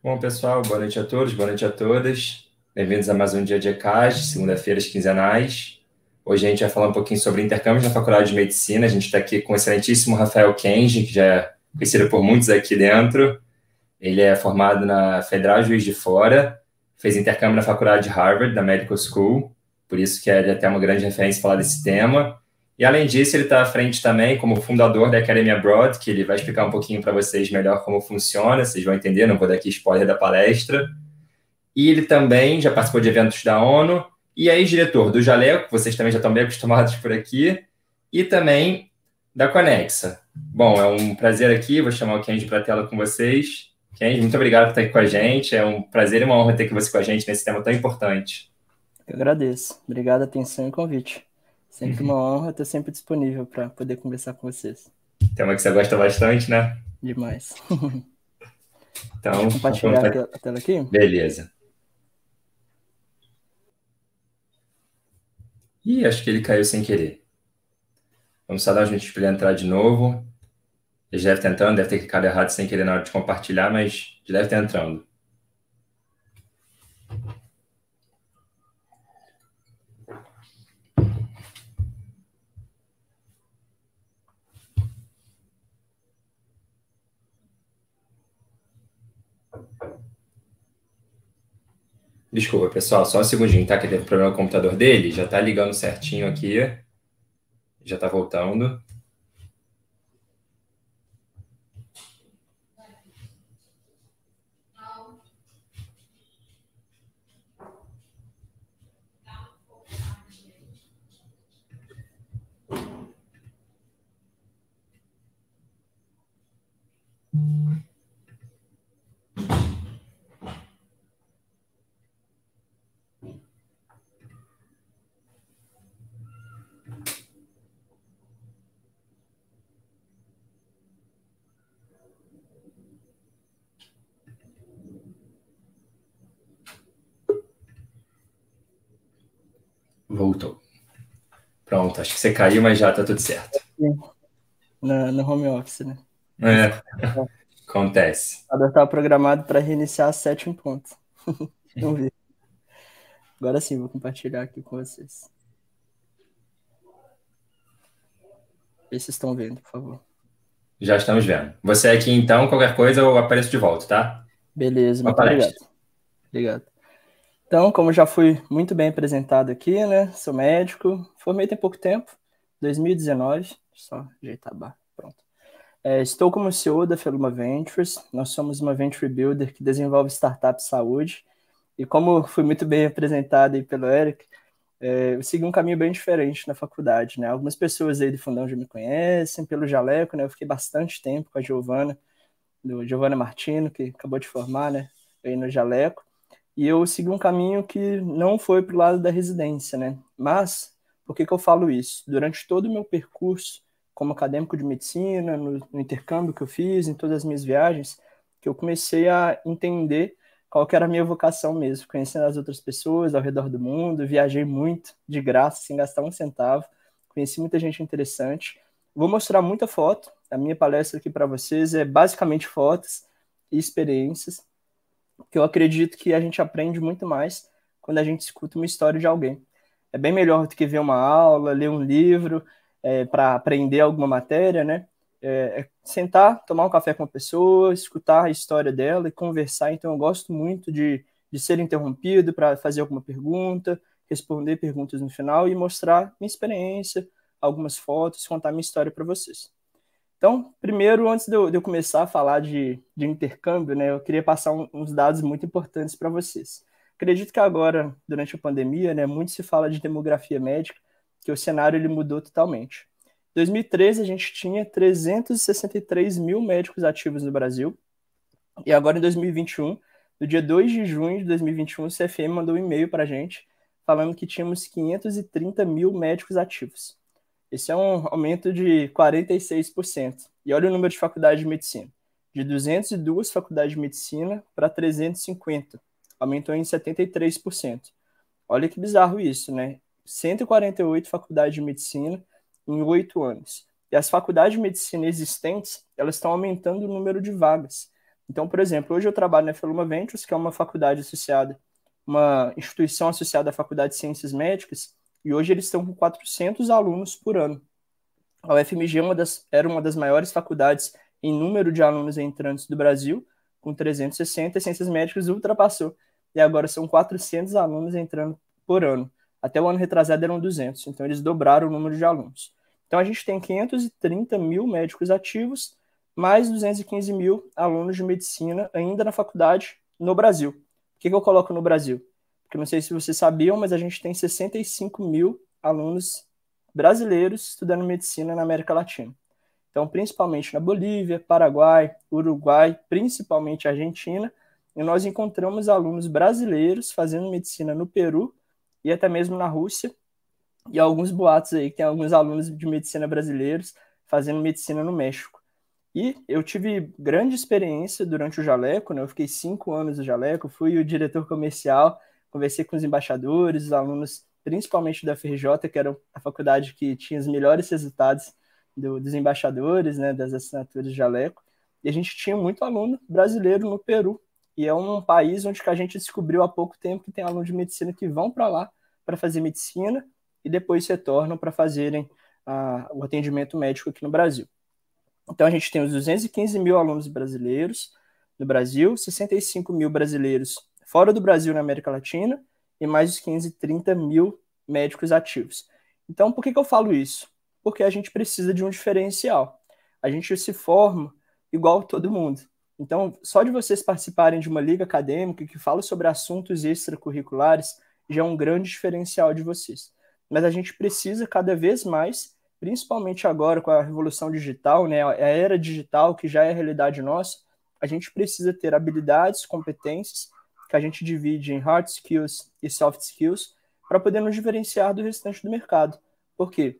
Bom, pessoal, boa noite a todos, boa noite a todas. Bem-vindos a mais um Dia de ECAS, segunda-feiras quinzenais. Hoje a gente vai falar um pouquinho sobre intercâmbio na Faculdade de Medicina. A gente está aqui com o excelentíssimo Rafael Kenji, que já é conhecido por muitos aqui dentro. Ele é formado na Federal Juiz de Fora, fez intercâmbio na Faculdade de Harvard, da Medical School, por isso que é até uma grande referência falar desse tema. E além disso, ele está à frente também como fundador da Academia Abroad, que ele vai explicar um pouquinho para vocês melhor como funciona, vocês vão entender, não vou dar aqui spoiler da palestra. E ele também já participou de eventos da ONU e é ex-diretor do Jaleco, vocês também já estão bem acostumados por aqui, e também da Conexa. Bom, é um prazer aqui, vou chamar o Kenji para a tela com vocês. Kenji, muito obrigado por estar aqui com a gente, é um prazer e uma honra ter você com a gente nesse tema tão importante. Eu agradeço. Obrigado atenção e convite. Sempre uma honra, estou sempre disponível para poder conversar com vocês. Tema que você gosta bastante, né? Demais. então, Deixa eu compartilhar a tela, a tela aqui? Beleza. Ih, acho que ele caiu sem querer. Vamos só dar um jeito para ele entrar de novo. Ele deve estar entrando, deve ter clicado errado sem querer na hora de compartilhar, mas deve estar entrando. Desculpa, pessoal, só um segundinho, tá? Que teve problema no computador dele, já tá ligando certinho aqui. Já tá voltando. voltou. Pronto, acho que você caiu, mas já tá tudo certo. No, no home office, né? É. é. Acontece. Estava programado para reiniciar às 7 em ponto. Vamos ver. Agora sim, vou compartilhar aqui com vocês. Vê se estão vendo, por favor. Já estamos vendo. Você é aqui, então, qualquer coisa eu apareço de volta, tá? Beleza, muito obrigado. Obrigado. Então, como já fui muito bem apresentado aqui, né? Sou médico, formei tem pouco tempo, 2019, só ajeitar a barra, pronto. É, estou como CEO da Feluma Ventures, nós somos uma venture builder que desenvolve startup saúde, e como fui muito bem apresentado aí pelo Eric, é, eu segui um caminho bem diferente na faculdade, né? Algumas pessoas aí do fundão já me conhecem, pelo Jaleco, né? Eu fiquei bastante tempo com a Giovana, do Giovana Martino, que acabou de formar, né? Aí no Jaleco. E eu segui um caminho que não foi para o lado da residência, né? Mas, por que, que eu falo isso? Durante todo o meu percurso como acadêmico de medicina, no, no intercâmbio que eu fiz, em todas as minhas viagens, que eu comecei a entender qual que era a minha vocação mesmo, conhecendo as outras pessoas ao redor do mundo, viajei muito, de graça, sem gastar um centavo, conheci muita gente interessante. Vou mostrar muita foto, a minha palestra aqui para vocês é basicamente fotos e experiências, que eu acredito que a gente aprende muito mais quando a gente escuta uma história de alguém. É bem melhor do que ver uma aula, ler um livro é, para aprender alguma matéria, né? É, é sentar, tomar um café com a pessoa, escutar a história dela e conversar. Então, eu gosto muito de, de ser interrompido para fazer alguma pergunta, responder perguntas no final e mostrar minha experiência, algumas fotos, contar minha história para vocês. Então, primeiro, antes de eu, de eu começar a falar de, de intercâmbio, né, eu queria passar um, uns dados muito importantes para vocês. Acredito que agora, durante a pandemia, né, muito se fala de demografia médica, que o cenário ele mudou totalmente. Em 2013, a gente tinha 363 mil médicos ativos no Brasil, e agora em 2021, no dia 2 de junho de 2021, o CFM mandou um e-mail para a gente falando que tínhamos 530 mil médicos ativos. Esse é um aumento de 46%. E olha o número de faculdades de medicina. De 202 faculdades de medicina para 350. Aumentou em 73%. Olha que bizarro isso, né? 148 faculdades de medicina em oito anos. E as faculdades de medicina existentes, elas estão aumentando o número de vagas. Então, por exemplo, hoje eu trabalho na Feluma Ventures, que é uma faculdade associada, uma instituição associada à Faculdade de Ciências Médicas, e hoje eles estão com 400 alunos por ano. A UFMG é uma das, era uma das maiores faculdades em número de alunos entrantes do Brasil, com 360, Ciências Médicas ultrapassou, e agora são 400 alunos entrando por ano. Até o ano retrasado eram 200, então eles dobraram o número de alunos. Então a gente tem 530 mil médicos ativos, mais 215 mil alunos de medicina ainda na faculdade no Brasil. O que, que eu coloco no Brasil? Porque não sei se vocês sabiam, mas a gente tem 65 mil alunos brasileiros estudando medicina na América Latina. Então, principalmente na Bolívia, Paraguai, Uruguai, principalmente Argentina, e nós encontramos alunos brasileiros fazendo medicina no Peru e até mesmo na Rússia. E alguns boatos aí que tem alguns alunos de medicina brasileiros fazendo medicina no México. E eu tive grande experiência durante o Jaleco, né? Eu fiquei cinco anos no Jaleco, fui o diretor comercial conversei com os embaixadores, os alunos, principalmente da FRJ, que era a faculdade que tinha os melhores resultados do, dos embaixadores, né, das assinaturas de Aleco, e a gente tinha muito aluno brasileiro no Peru, e é um país onde a gente descobriu há pouco tempo que tem alunos de medicina que vão para lá para fazer medicina e depois retornam para fazerem ah, o atendimento médico aqui no Brasil. Então a gente tem os 215 mil alunos brasileiros no Brasil, 65 mil brasileiros fora do Brasil na América Latina e mais de 530 mil médicos ativos. Então, por que, que eu falo isso? Porque a gente precisa de um diferencial. A gente se forma igual todo mundo. Então, só de vocês participarem de uma liga acadêmica que fala sobre assuntos extracurriculares já é um grande diferencial de vocês. Mas a gente precisa cada vez mais, principalmente agora com a revolução digital, né, a era digital que já é realidade nossa, a gente precisa ter habilidades, competências que a gente divide em hard skills e soft skills, para poder nos diferenciar do restante do mercado. Por quê?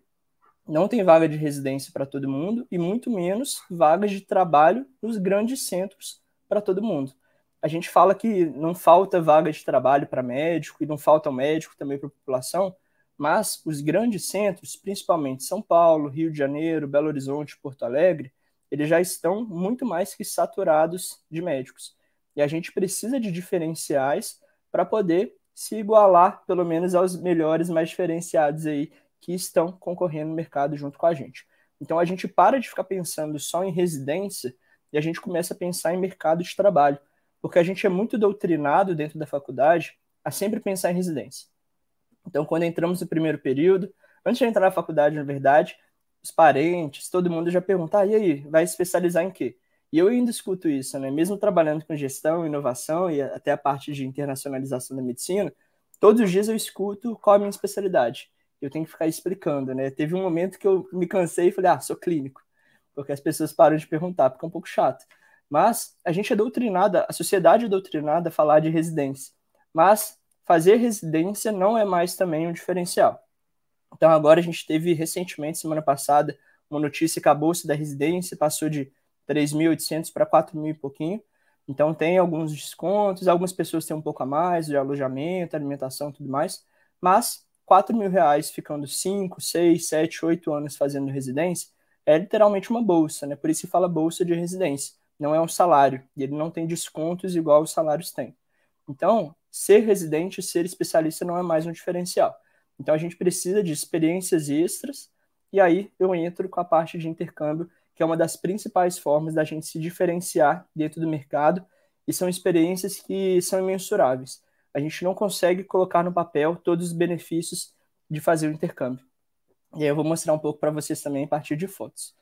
Não tem vaga de residência para todo mundo e muito menos vagas de trabalho nos grandes centros para todo mundo. A gente fala que não falta vaga de trabalho para médico e não falta médico também para a população, mas os grandes centros, principalmente São Paulo, Rio de Janeiro, Belo Horizonte, Porto Alegre, eles já estão muito mais que saturados de médicos. E a gente precisa de diferenciais para poder se igualar, pelo menos, aos melhores, mais diferenciados aí que estão concorrendo no mercado junto com a gente. Então a gente para de ficar pensando só em residência e a gente começa a pensar em mercado de trabalho, porque a gente é muito doutrinado dentro da faculdade a sempre pensar em residência. Então, quando entramos no primeiro período, antes de entrar na faculdade, na verdade, os parentes, todo mundo já pergunta: ah, e aí, vai especializar em quê? E eu ainda escuto isso, né? Mesmo trabalhando com gestão, inovação e até a parte de internacionalização da medicina, todos os dias eu escuto qual é a minha especialidade. Eu tenho que ficar explicando, né? Teve um momento que eu me cansei e falei, ah, sou clínico, porque as pessoas param de perguntar, porque é um pouco chato. Mas a gente é doutrinada, a sociedade é doutrinada a falar de residência. Mas fazer residência não é mais também um diferencial. Então agora a gente teve recentemente, semana passada, uma notícia que acabou-se da residência, passou de 3.800 para 4.000 e pouquinho. Então tem alguns descontos, algumas pessoas têm um pouco a mais de alojamento, alimentação tudo mais. Mas 4 mil reais ficando 5, 6, 7, 8 anos fazendo residência é literalmente uma bolsa, né? Por isso se fala bolsa de residência. Não é um salário. E ele não tem descontos igual os salários têm. Então, ser residente, ser especialista não é mais um diferencial. Então a gente precisa de experiências extras. E aí eu entro com a parte de intercâmbio que é uma das principais formas da gente se diferenciar dentro do mercado, e são experiências que são imensuráveis. A gente não consegue colocar no papel todos os benefícios de fazer o intercâmbio. E aí eu vou mostrar um pouco para vocês também a partir de fotos.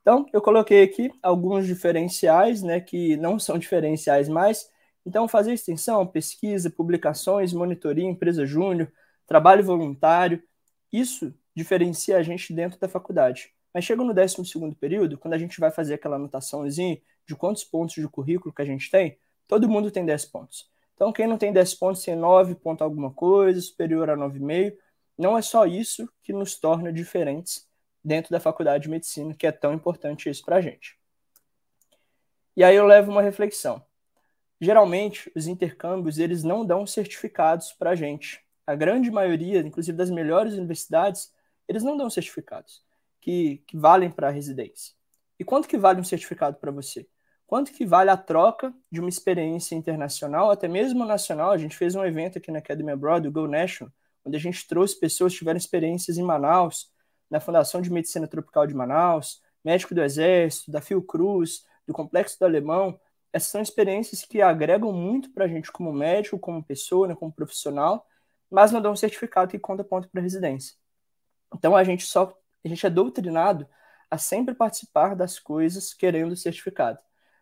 Então, eu coloquei aqui alguns diferenciais, né, que não são diferenciais mais. Então, fazer extensão, pesquisa, publicações, monitoria, empresa júnior, trabalho voluntário, isso diferencia a gente dentro da faculdade. Mas chega no 12 período, quando a gente vai fazer aquela anotaçãozinha de quantos pontos de currículo que a gente tem, todo mundo tem 10 pontos. Então, quem não tem 10 pontos tem 9 ponto alguma coisa, superior a 9,5. Não é só isso que nos torna diferentes dentro da faculdade de medicina, que é tão importante isso para a gente. E aí eu levo uma reflexão. Geralmente, os intercâmbios eles não dão certificados para a gente. A grande maioria, inclusive das melhores universidades, eles não dão certificados que, que valem para a residência? E quanto que vale um certificado para você? Quanto que vale a troca de uma experiência internacional, até mesmo nacional? A gente fez um evento aqui na Academy Abroad, o Go National, onde a gente trouxe pessoas que tiveram experiências em Manaus, na Fundação de Medicina Tropical de Manaus, médico do Exército, da Fiocruz, do Complexo do Alemão. Essas são experiências que agregam muito para a gente como médico, como pessoa, né, como profissional, mas não dão um certificado que conta ponto para residência. Então a gente só a gente é doutrinado a sempre participar das coisas querendo certificado.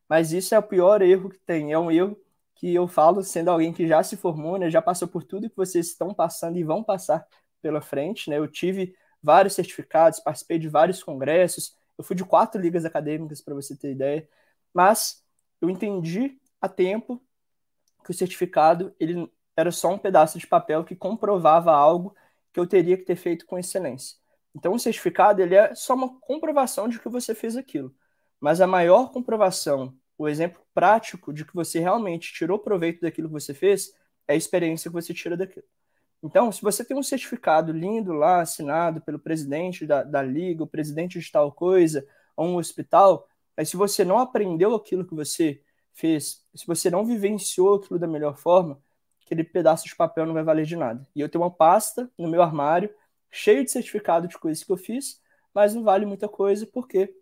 Mas isso é o pior erro que tem, é um erro que eu falo sendo alguém que já se formou, né, já passou por tudo que vocês estão passando e vão passar pela frente, né? Eu tive vários certificados, participei de vários congressos, eu fui de quatro ligas acadêmicas para você ter ideia, mas eu entendi a tempo que o certificado ele era só um pedaço de papel que comprovava algo que eu teria que ter feito com excelência. Então, o certificado ele é só uma comprovação de que você fez aquilo. Mas a maior comprovação, o exemplo prático de que você realmente tirou proveito daquilo que você fez, é a experiência que você tira daquilo. Então, se você tem um certificado lindo lá, assinado pelo presidente da, da liga, o presidente de tal coisa, ou um hospital, mas se você não aprendeu aquilo que você fez, se você não vivenciou aquilo da melhor forma, aquele pedaço de papel não vai valer de nada. E eu tenho uma pasta no meu armário cheio de certificado de coisas que eu fiz, mas não vale muita coisa porque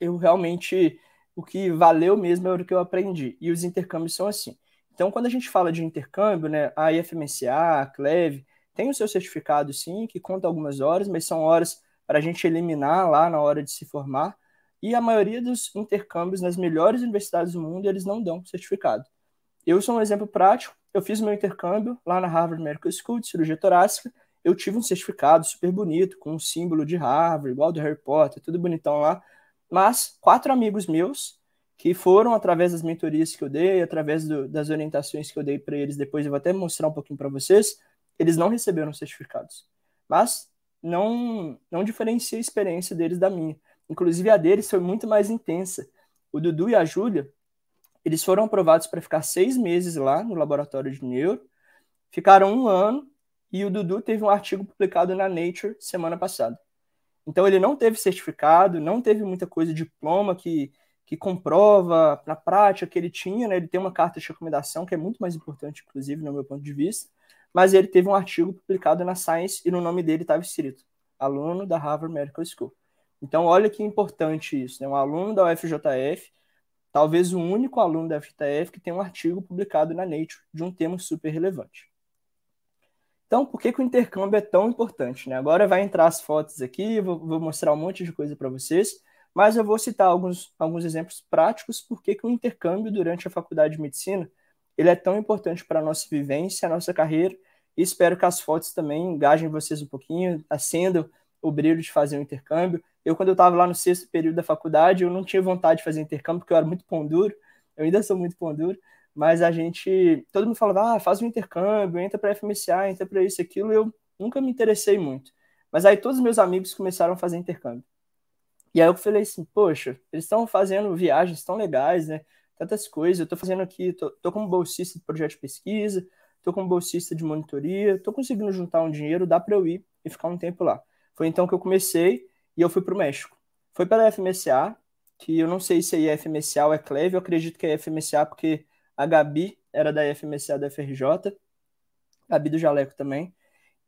eu realmente o que valeu mesmo é o que eu aprendi. E os intercâmbios são assim. Então, quando a gente fala de intercâmbio, né, a IFMSA, a CLEV, tem o seu certificado sim, que conta algumas horas, mas são horas para a gente eliminar lá na hora de se formar. E a maioria dos intercâmbios nas melhores universidades do mundo, eles não dão certificado. Eu sou um exemplo prático. Eu fiz meu intercâmbio lá na Harvard Medical School de cirurgia torácica eu tive um certificado super bonito, com um símbolo de Harvard, igual do Harry Potter, tudo bonitão lá. Mas quatro amigos meus, que foram através das mentorias que eu dei, através do, das orientações que eu dei para eles, depois eu vou até mostrar um pouquinho para vocês, eles não receberam certificados. Mas não, não diferencia a experiência deles da minha. Inclusive a deles foi muito mais intensa. O Dudu e a Júlia, eles foram aprovados para ficar seis meses lá no laboratório de neuro, ficaram um ano e o Dudu teve um artigo publicado na Nature semana passada. Então ele não teve certificado, não teve muita coisa, diploma que, que comprova na prática que ele tinha, né? Ele tem uma carta de recomendação que é muito mais importante, inclusive, no meu ponto de vista. Mas ele teve um artigo publicado na Science e no nome dele estava escrito aluno da Harvard Medical School. Então olha que importante isso, né? Um aluno da UFJF, talvez o único aluno da UFJF que tem um artigo publicado na Nature de um tema super relevante. Então, por que, que o intercâmbio é tão importante? Né? Agora vai entrar as fotos aqui, vou, vou mostrar um monte de coisa para vocês, mas eu vou citar alguns, alguns exemplos práticos por que, que o intercâmbio durante a faculdade de medicina ele é tão importante para a nossa vivência, a nossa carreira, e espero que as fotos também engajem vocês um pouquinho, acendam o brilho de fazer um intercâmbio. Eu, quando eu estava lá no sexto período da faculdade, eu não tinha vontade de fazer intercâmbio, porque eu era muito pão duro, eu ainda sou muito pão duro, mas a gente, todo mundo falava, ah, faz um intercâmbio, entra para FMSA, entra para isso, aquilo, eu nunca me interessei muito. Mas aí todos os meus amigos começaram a fazer intercâmbio. E aí eu falei assim, poxa, eles estão fazendo viagens tão legais, né? Tantas coisas, eu estou fazendo aqui, tô, tô como bolsista de projeto de pesquisa, tô como bolsista de monitoria, tô conseguindo juntar um dinheiro, dá para eu ir e ficar um tempo lá. Foi então que eu comecei e eu fui para o México. Foi para a FMSA, que eu não sei se é FMSA ou é Cleve, eu acredito que é FMSA porque a Gabi era da FMCA da FRJ, Gabi do Jaleco também.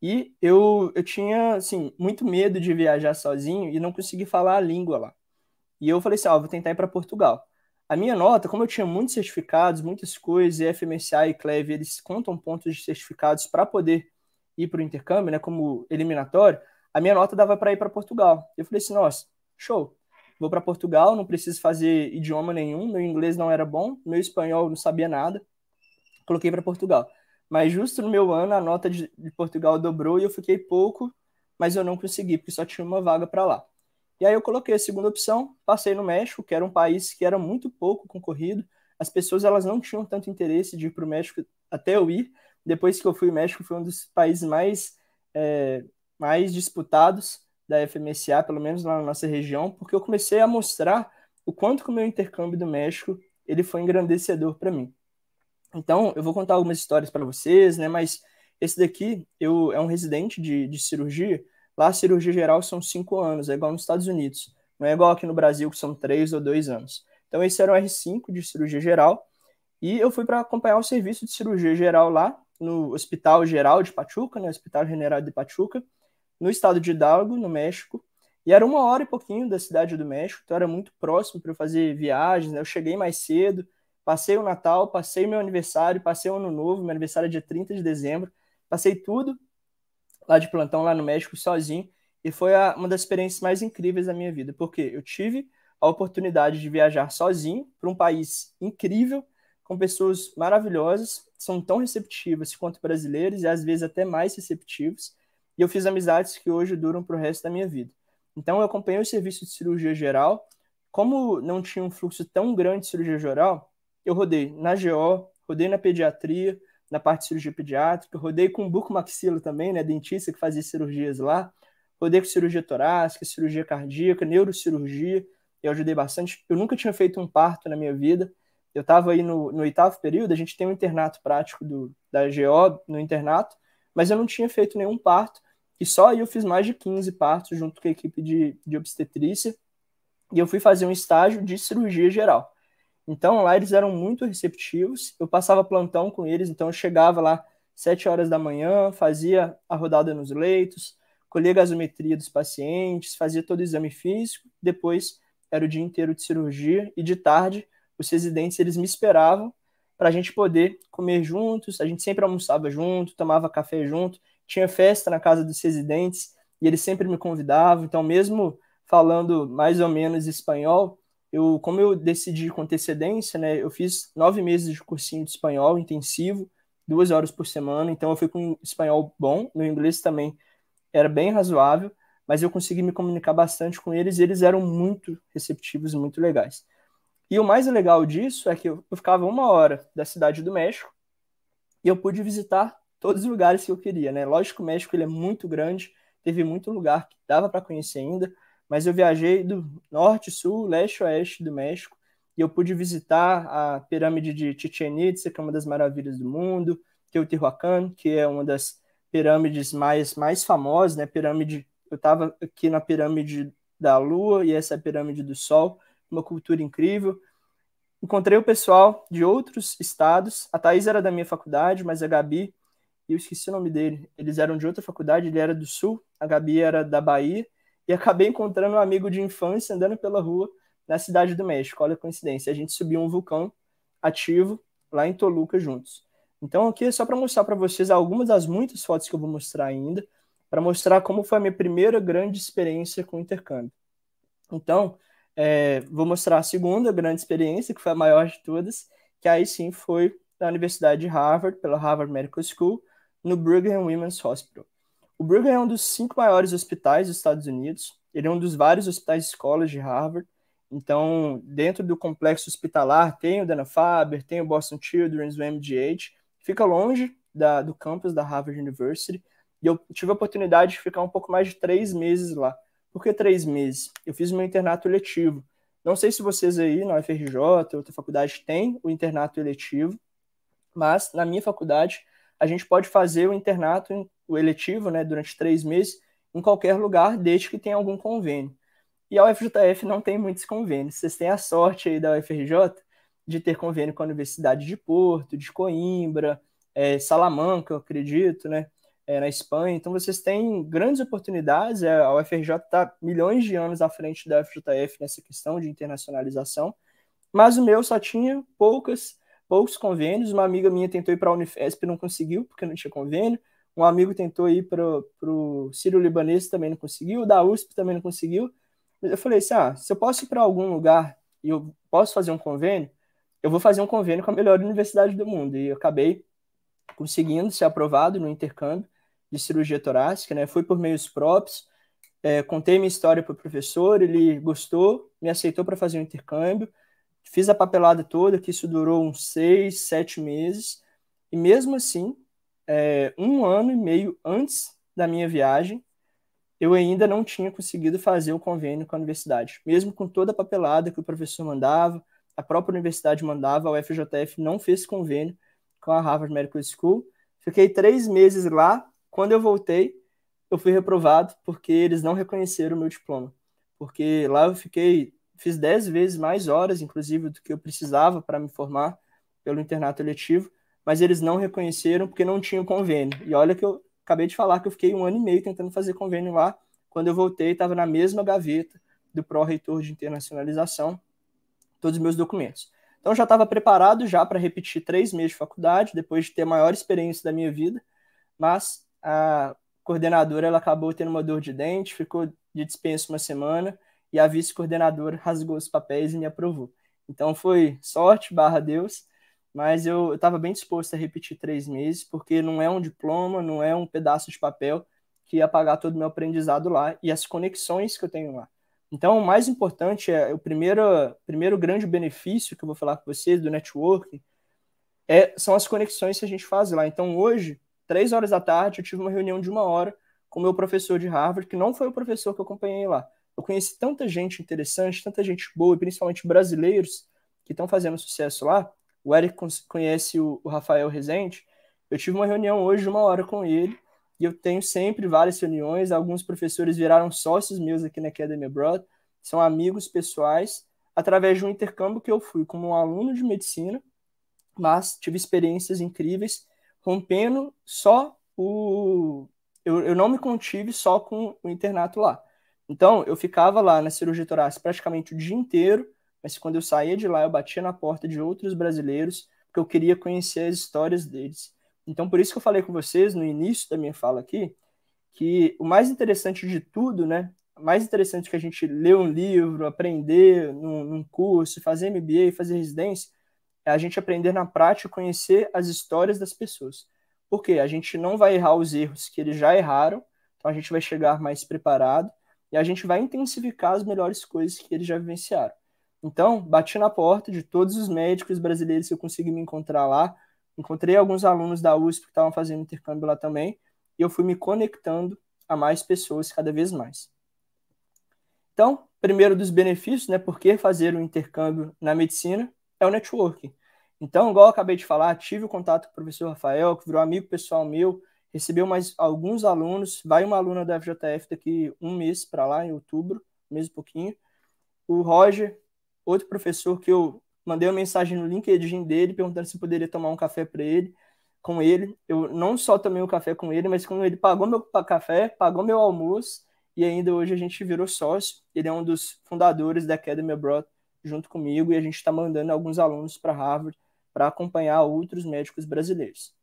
E eu, eu tinha, assim, muito medo de viajar sozinho e não consegui falar a língua lá. E eu falei assim, ó, ah, vou tentar ir para Portugal. A minha nota, como eu tinha muitos certificados, muitas coisas, e FMSA e Cleve eles contam pontos de certificados para poder ir para o intercâmbio, né, como eliminatório, a minha nota dava para ir para Portugal. Eu falei assim, nossa, show vou para Portugal, não preciso fazer idioma nenhum, meu inglês não era bom, meu espanhol não sabia nada, coloquei para Portugal. Mas justo no meu ano, a nota de, de, Portugal dobrou e eu fiquei pouco, mas eu não consegui, porque só tinha uma vaga para lá. E aí eu coloquei a segunda opção, passei no México, que era um país que era muito pouco concorrido, as pessoas elas não tinham tanto interesse de ir para o México até eu ir. Depois que eu fui, o México foi um dos países mais, é, mais disputados da FMSA, pelo menos na nossa região, porque eu comecei a mostrar o quanto que o meu intercâmbio do México ele foi engrandecedor para mim. Então, eu vou contar algumas histórias para vocês, né? Mas esse daqui eu, é um residente de, de cirurgia. Lá, cirurgia geral são cinco anos, é igual nos Estados Unidos. Não é igual aqui no Brasil, que são três ou dois anos. Então, esse era um R5 de cirurgia geral. E eu fui para acompanhar o serviço de cirurgia geral lá, no Hospital Geral de Pachuca, no né? Hospital General de Pachuca no estado de Hidalgo, no México, e era uma hora e pouquinho da cidade do México, então era muito próximo para eu fazer viagens. Né? Eu cheguei mais cedo, passei o Natal, passei meu aniversário, passei o Ano Novo, meu aniversário é dia 30 de dezembro, passei tudo lá de plantão, lá no México, sozinho, e foi a, uma das experiências mais incríveis da minha vida, porque eu tive a oportunidade de viajar sozinho para um país incrível, com pessoas maravilhosas, são tão receptivas quanto brasileiros e às vezes até mais receptivos e eu fiz amizades que hoje duram para o resto da minha vida. Então, eu acompanhei o serviço de cirurgia geral. Como não tinha um fluxo tão grande de cirurgia geral, eu rodei na GO, rodei na pediatria, na parte de cirurgia pediátrica, rodei com bucomaxila também, né, dentista que fazia cirurgias lá, rodei com cirurgia torácica, cirurgia cardíaca, neurocirurgia, eu ajudei bastante. Eu nunca tinha feito um parto na minha vida. Eu estava aí no, no, oitavo período, a gente tem um internato prático do, da GO no internato, mas eu não tinha feito nenhum parto. E só aí eu fiz mais de 15 partos junto com a equipe de, de obstetrícia. E eu fui fazer um estágio de cirurgia geral. Então lá eles eram muito receptivos. Eu passava plantão com eles, então eu chegava lá 7 horas da manhã, fazia a rodada nos leitos, colhia a gasometria dos pacientes, fazia todo o exame físico. Depois era o dia inteiro de cirurgia e de tarde os residentes eles me esperavam para a gente poder comer juntos, a gente sempre almoçava junto, tomava café junto tinha festa na casa dos residentes e ele sempre me convidava. Então, mesmo falando mais ou menos espanhol, eu, como eu decidi com antecedência, né, eu fiz nove meses de cursinho de espanhol intensivo, duas horas por semana. Então, eu fui com um espanhol bom, No inglês também era bem razoável, mas eu consegui me comunicar bastante com eles e eles eram muito receptivos, muito legais. E o mais legal disso é que eu, eu ficava uma hora da cidade do México e eu pude visitar todos os lugares que eu queria, né? Lógico que o México ele é muito grande, teve muito lugar que dava para conhecer ainda, mas eu viajei do norte, sul, leste, oeste do México e eu pude visitar a pirâmide de Chichen Itza, que é uma das maravilhas do mundo, Teotihuacan, é que é uma das pirâmides mais mais famosas, né? Pirâmide, eu estava aqui na pirâmide da Lua e essa é a pirâmide do Sol, uma cultura incrível. Encontrei o pessoal de outros estados. A Thais era da minha faculdade, mas a Gabi eu esqueci o nome dele. Eles eram de outra faculdade, ele era do Sul, a Gabi era da Bahia, e acabei encontrando um amigo de infância andando pela rua na Cidade do México. Olha a coincidência. A gente subiu um vulcão ativo lá em Toluca juntos. Então, aqui é só para mostrar para vocês algumas das muitas fotos que eu vou mostrar ainda, para mostrar como foi a minha primeira grande experiência com intercâmbio. Então, é, vou mostrar a segunda grande experiência, que foi a maior de todas, que aí sim foi na Universidade de Harvard, pela Harvard Medical School, no Brigham Women's Hospital. O Brigham é um dos cinco maiores hospitais dos Estados Unidos. Ele é um dos vários hospitais escolas de Harvard. Então, dentro do complexo hospitalar, tem o Dana-Farber, tem o Boston Children's, o MGH. Fica longe da, do campus da Harvard University. E eu tive a oportunidade de ficar um pouco mais de três meses lá. Por que três meses? Eu fiz meu internato letivo. Não sei se vocês aí na UFRJ, outra faculdade, tem o internato eletivo, mas na minha faculdade a gente pode fazer o internato, o eletivo, né, durante três meses, em qualquer lugar, desde que tenha algum convênio. E a UFJF não tem muitos convênios. Vocês têm a sorte aí da UFRJ de ter convênio com a Universidade de Porto, de Coimbra, é, Salamanca, eu acredito, né? É, na Espanha. Então vocês têm grandes oportunidades. É, a UFRJ está milhões de anos à frente da UFJF nessa questão de internacionalização. Mas o meu só tinha poucas poucos convênios. Uma amiga minha tentou ir para a Unifesp e não conseguiu, porque não tinha convênio. Um amigo tentou ir para o Sírio-Libanês também não conseguiu. da USP também não conseguiu. Mas eu falei assim: ah, se eu posso ir para algum lugar e eu posso fazer um convênio, eu vou fazer um convênio com a melhor universidade do mundo. E eu acabei conseguindo ser aprovado no intercâmbio de cirurgia torácica, né? Fui por meios próprios, é, contei minha história para o professor, ele gostou, me aceitou para fazer o um intercâmbio. Fiz a papelada toda, que isso durou uns seis, sete meses. E mesmo assim, é, um ano e meio antes da minha viagem, eu ainda não tinha conseguido fazer o convênio com a universidade. Mesmo com toda a papelada que o professor mandava, a própria universidade mandava, o FJF não fez convênio com a Harvard Medical School. Fiquei três meses lá. Quando eu voltei, eu fui reprovado porque eles não reconheceram o meu diploma. Porque lá eu fiquei fiz dez vezes mais horas, inclusive, do que eu precisava para me formar pelo internato eletivo, mas eles não reconheceram porque não tinham convênio. E olha que eu acabei de falar que eu fiquei um ano e meio tentando fazer convênio lá, quando eu voltei estava na mesma gaveta do pró-reitor de internacionalização, todos os meus documentos. Então já estava preparado já para repetir três meses de faculdade, depois de ter a maior experiência da minha vida, mas a coordenadora ela acabou tendo uma dor de dente, ficou de dispensa uma semana, e a vice-coordenadora rasgou os papéis e me aprovou. Então foi sorte barra Deus, mas eu estava bem disposto a repetir três meses, porque não é um diploma, não é um pedaço de papel que ia pagar todo o meu aprendizado lá e as conexões que eu tenho lá. Então, o mais importante é o primeiro, primeiro grande benefício que eu vou falar com vocês do networking é, são as conexões que a gente faz lá. Então, hoje, três horas da tarde, eu tive uma reunião de uma hora com o meu professor de Harvard, que não foi o professor que eu acompanhei lá, eu conheci tanta gente interessante, tanta gente boa, e principalmente brasileiros que estão fazendo sucesso lá. O Eric conhece o, Rafael Rezende. Eu tive uma reunião hoje de uma hora com ele, e eu tenho sempre várias reuniões. Alguns professores viraram sócios meus aqui na Academy Abroad, são amigos pessoais, através de um intercâmbio que eu fui como um aluno de medicina, mas tive experiências incríveis, rompendo só o. Eu, eu não me contive só com o internato lá então, eu ficava lá na cirurgia torácica praticamente o dia inteiro, mas quando eu saía de lá, eu batia na porta de outros brasileiros, porque eu queria conhecer as histórias deles. Então, por isso que eu falei com vocês no início da minha fala aqui, que o mais interessante de tudo, né? Mais interessante que a gente ler um livro, aprender num, num curso, fazer MBA, fazer residência, é a gente aprender na prática, conhecer as histórias das pessoas. Porque a gente não vai errar os erros que eles já erraram, então a gente vai chegar mais preparado e a gente vai intensificar as melhores coisas que eles já vivenciaram. Então, bati na porta de todos os médicos brasileiros que eu consegui me encontrar lá, encontrei alguns alunos da USP que estavam fazendo intercâmbio lá também, e eu fui me conectando a mais pessoas cada vez mais. Então, primeiro dos benefícios, né, por que fazer o um intercâmbio na medicina é o networking. Então, igual eu acabei de falar, tive o contato com o professor Rafael, que virou amigo pessoal meu, recebeu mais alguns alunos, vai uma aluna da FJF daqui um mês para lá, em outubro, um mês e pouquinho. O Roger, outro professor que eu mandei uma mensagem no LinkedIn dele perguntando se poderia tomar um café para ele, com ele. Eu não só tomei um café com ele, mas com ele pagou meu café, pagou meu almoço e ainda hoje a gente virou sócio. Ele é um dos fundadores da Academy Abroad junto comigo e a gente está mandando alguns alunos para Harvard para acompanhar outros médicos brasileiros.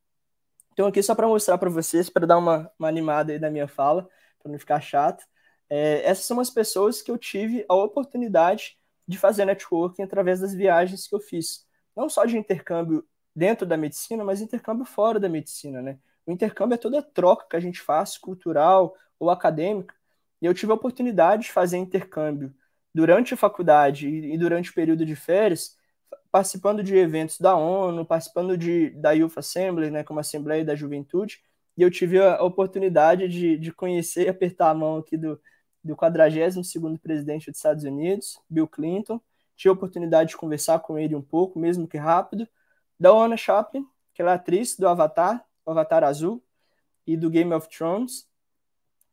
Então, aqui só para mostrar para vocês, para dar uma, uma, animada aí da minha fala, para não ficar chato. É, essas são as pessoas que eu tive a oportunidade de fazer networking através das viagens que eu fiz. Não só de intercâmbio dentro da medicina, mas intercâmbio fora da medicina, né? O intercâmbio é toda a troca que a gente faz, cultural ou acadêmica. E eu tive a oportunidade de fazer intercâmbio durante a faculdade e durante o período de férias participando de eventos da ONU, participando de, da Youth Assembly, né, como Assembleia da Juventude, e eu tive a oportunidade de, de conhecer e apertar a mão aqui do, do 42º presidente dos Estados Unidos, Bill Clinton, tive a oportunidade de conversar com ele um pouco, mesmo que rápido, da Ona Chaplin, que ela é atriz do Avatar, Avatar Azul, e do Game of Thrones,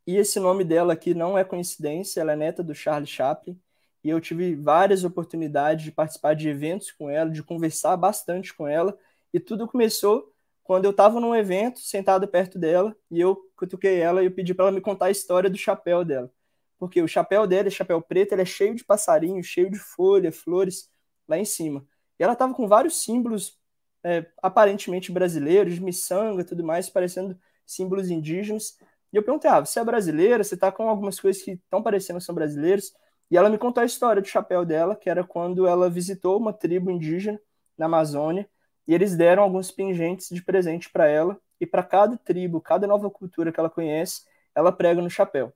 e esse nome dela aqui não é coincidência, ela é neta do Charles Chaplin, e eu tive várias oportunidades de participar de eventos com ela, de conversar bastante com ela, e tudo começou quando eu estava num evento, sentado perto dela, e eu cutuquei ela e eu pedi para ela me contar a história do chapéu dela. Porque o chapéu dela, o chapéu preto, ele é cheio de passarinhos, cheio de folha, flores lá em cima. E ela estava com vários símbolos é, aparentemente brasileiros, de miçanga e tudo mais, parecendo símbolos indígenas. E eu perguntei, ah, você é brasileira? Você está com algumas coisas que estão parecendo que são brasileiras? E ela me contou a história do chapéu dela, que era quando ela visitou uma tribo indígena na Amazônia e eles deram alguns pingentes de presente para ela e para cada tribo, cada nova cultura que ela conhece, ela prega no chapéu.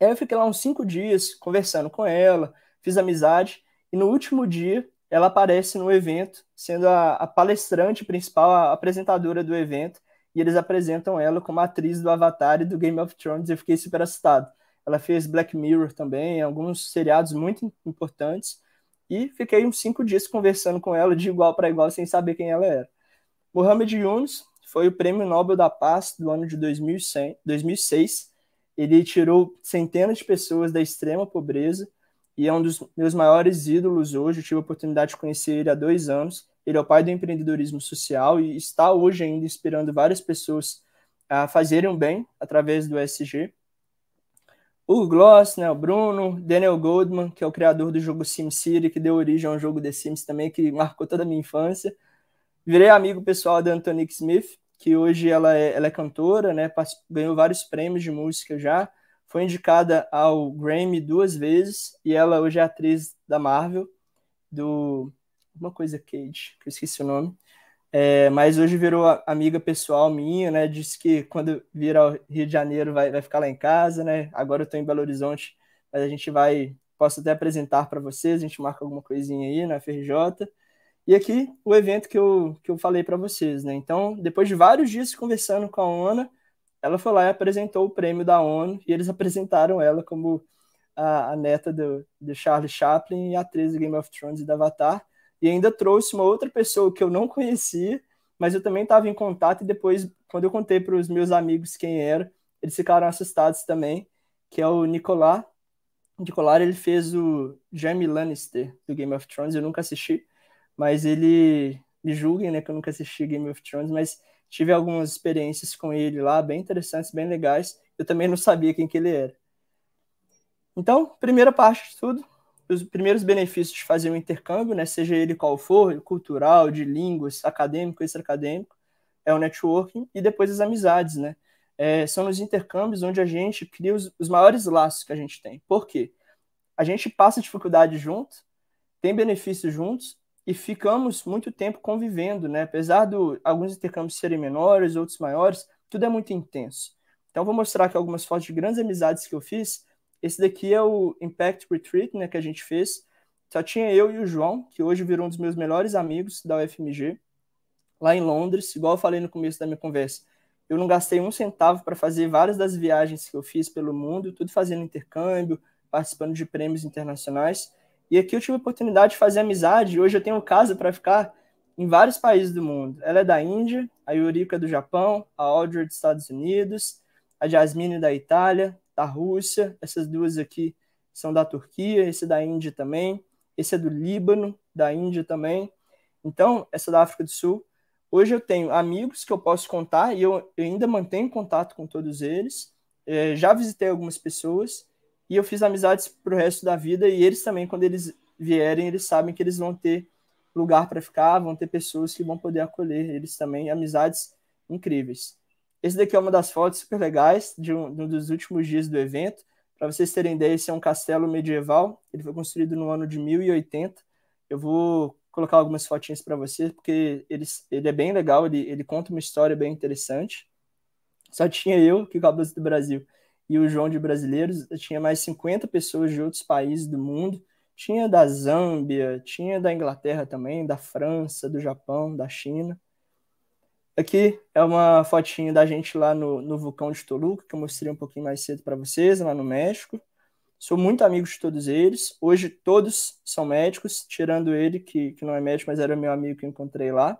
Aí eu fiquei lá uns cinco dias conversando com ela, fiz amizade e no último dia ela aparece no evento, sendo a, a palestrante principal, a apresentadora do evento, e eles apresentam ela como atriz do Avatar e do Game of Thrones. Eu fiquei super assustado ela fez Black Mirror também, alguns seriados muito importantes. E fiquei uns cinco dias conversando com ela de igual para igual, sem saber quem ela era. Mohamed Yunus foi o Prêmio Nobel da Paz do ano de 2006. Ele tirou centenas de pessoas da extrema pobreza e é um dos meus maiores ídolos hoje. Eu tive a oportunidade de conhecer ele há dois anos. Ele é o pai do empreendedorismo social e está hoje ainda inspirando várias pessoas a fazerem o bem através do SG o Gloss, né, o Bruno, Daniel Goldman, que é o criador do jogo SimCity, que deu origem a um jogo The Sims também, que marcou toda a minha infância. Virei amigo pessoal da Antonique Smith, que hoje ela é, ela é cantora, né, ganhou vários prêmios de música já, foi indicada ao Grammy duas vezes, e ela hoje é atriz da Marvel, do... uma coisa Cage, que eu esqueci o nome. É, mas hoje virou amiga pessoal minha, né? Disse que quando vir ao Rio de Janeiro vai, vai ficar lá em casa, né? Agora eu estou em Belo Horizonte, mas a gente vai. Posso até apresentar para vocês, a gente marca alguma coisinha aí na FRJ. E aqui o evento que eu, que eu falei para vocês, né? Então, depois de vários dias conversando com a ONU, ela foi lá e apresentou o prêmio da ONU e eles apresentaram ela como a, a neta do, do Charles Chaplin e a atriz do Game of Thrones e da Avatar e ainda trouxe uma outra pessoa que eu não conhecia, mas eu também estava em contato. E depois, quando eu contei para os meus amigos quem era, eles ficaram assustados também, que é o Nicolás. O Nicolás ele fez o Jamie Lannister do Game of Thrones. Eu nunca assisti, mas ele me julguem, né, que eu nunca assisti Game of Thrones, mas tive algumas experiências com ele lá, bem interessantes, bem legais. Eu também não sabia quem que ele era. Então, primeira parte de tudo, os primeiros benefícios de fazer um intercâmbio, né, seja ele qual for, cultural, de línguas, acadêmico, extra-acadêmico, é o networking, e depois as amizades, né? É, são nos intercâmbios onde a gente cria os, os, maiores laços que a gente tem. Por quê? A gente passa dificuldade junto, tem benefícios juntos, e ficamos muito tempo convivendo, né? Apesar de alguns intercâmbios serem menores, outros maiores, tudo é muito intenso. Então, vou mostrar aqui algumas fotos de grandes amizades que eu fiz, esse daqui é o Impact Retreat, né, que a gente fez. Só tinha eu e o João, que hoje virou um dos meus melhores amigos da UFMG, lá em Londres, igual eu falei no começo da minha conversa. Eu não gastei um centavo para fazer várias das viagens que eu fiz pelo mundo, tudo fazendo intercâmbio, participando de prêmios internacionais. E aqui eu tive a oportunidade de fazer amizade. Hoje eu tenho casa para ficar em vários países do mundo. Ela é da Índia, a Yurika é do Japão, a Audrey é dos Estados Unidos, a Jasmine é da Itália, da Rússia, essas duas aqui são da Turquia, esse da Índia também, esse é do Líbano, da Índia também. Então, essa da África do Sul. Hoje eu tenho amigos que eu posso contar e eu, ainda mantenho contato com todos eles. É, já visitei algumas pessoas e eu fiz amizades para o resto da vida. E eles também, quando eles vierem, eles sabem que eles vão ter lugar para ficar, vão ter pessoas que vão poder acolher eles também. Amizades incríveis. Esse daqui é uma das fotos super legais de um, de um dos últimos dias do evento. Para vocês terem ideia, esse é um castelo medieval. Ele foi construído no ano de 1080. Eu vou colocar algumas fotinhas para vocês, porque ele, ele é bem legal, ele, ele conta uma história bem interessante. Só tinha eu, que cabelo do Brasil, e o João de brasileiros, tinha mais 50 pessoas de outros países do mundo. Tinha da Zâmbia, tinha da Inglaterra também, da França, do Japão, da China. Aqui é uma fotinho da gente lá no, no vulcão de Toluca, que eu mostrei um pouquinho mais cedo para vocês, lá no México. Sou muito amigo de todos eles. Hoje todos são médicos, tirando ele, que, que não é médico, mas era meu amigo que eu encontrei lá.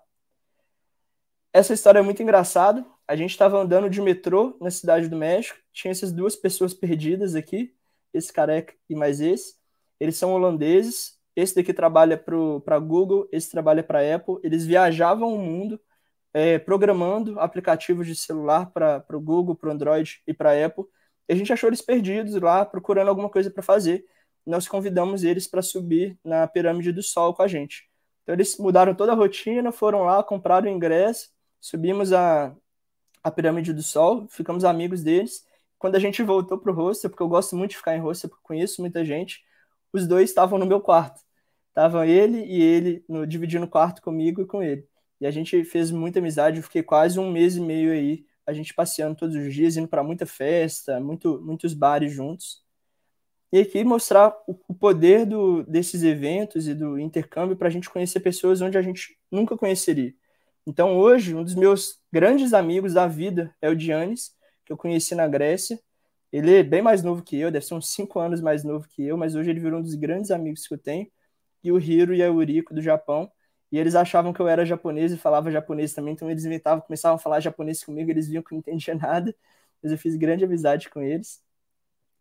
Essa história é muito engraçada. A gente estava andando de metrô na cidade do México, tinha essas duas pessoas perdidas aqui, esse careca e mais esse. Eles são holandeses, esse daqui trabalha para Google, esse trabalha para Apple. Eles viajavam o mundo é, programando aplicativos de celular para o Google, para o Android e para a Apple. E a gente achou eles perdidos lá, procurando alguma coisa para fazer. Nós convidamos eles para subir na pirâmide do Sol com a gente. Então eles mudaram toda a rotina, foram lá, compraram o ingresso, subimos a, a pirâmide do Sol, ficamos amigos deles. Quando a gente voltou para o hostel, porque eu gosto muito de ficar em hostel, porque conheço muita gente, os dois estavam no meu quarto. Estavam ele e ele no, dividindo o quarto comigo e com ele. E a gente fez muita amizade, eu fiquei quase um mês e meio aí, a gente passeando todos os dias, indo para muita festa, muito, muitos bares juntos. E aqui mostrar o, o poder do, desses eventos e do intercâmbio para a gente conhecer pessoas onde a gente nunca conheceria. Então hoje, um dos meus grandes amigos da vida é o Dianis, que eu conheci na Grécia. Ele é bem mais novo que eu, deve ser uns 5 anos mais novo que eu, mas hoje ele virou um dos grandes amigos que eu tenho. E o Hiro e a Uriko do Japão, e eles achavam que eu era japonês e falava japonês também, então eles inventavam, começavam a falar japonês comigo, eles viam que eu não entendia nada, mas eu fiz grande amizade com eles.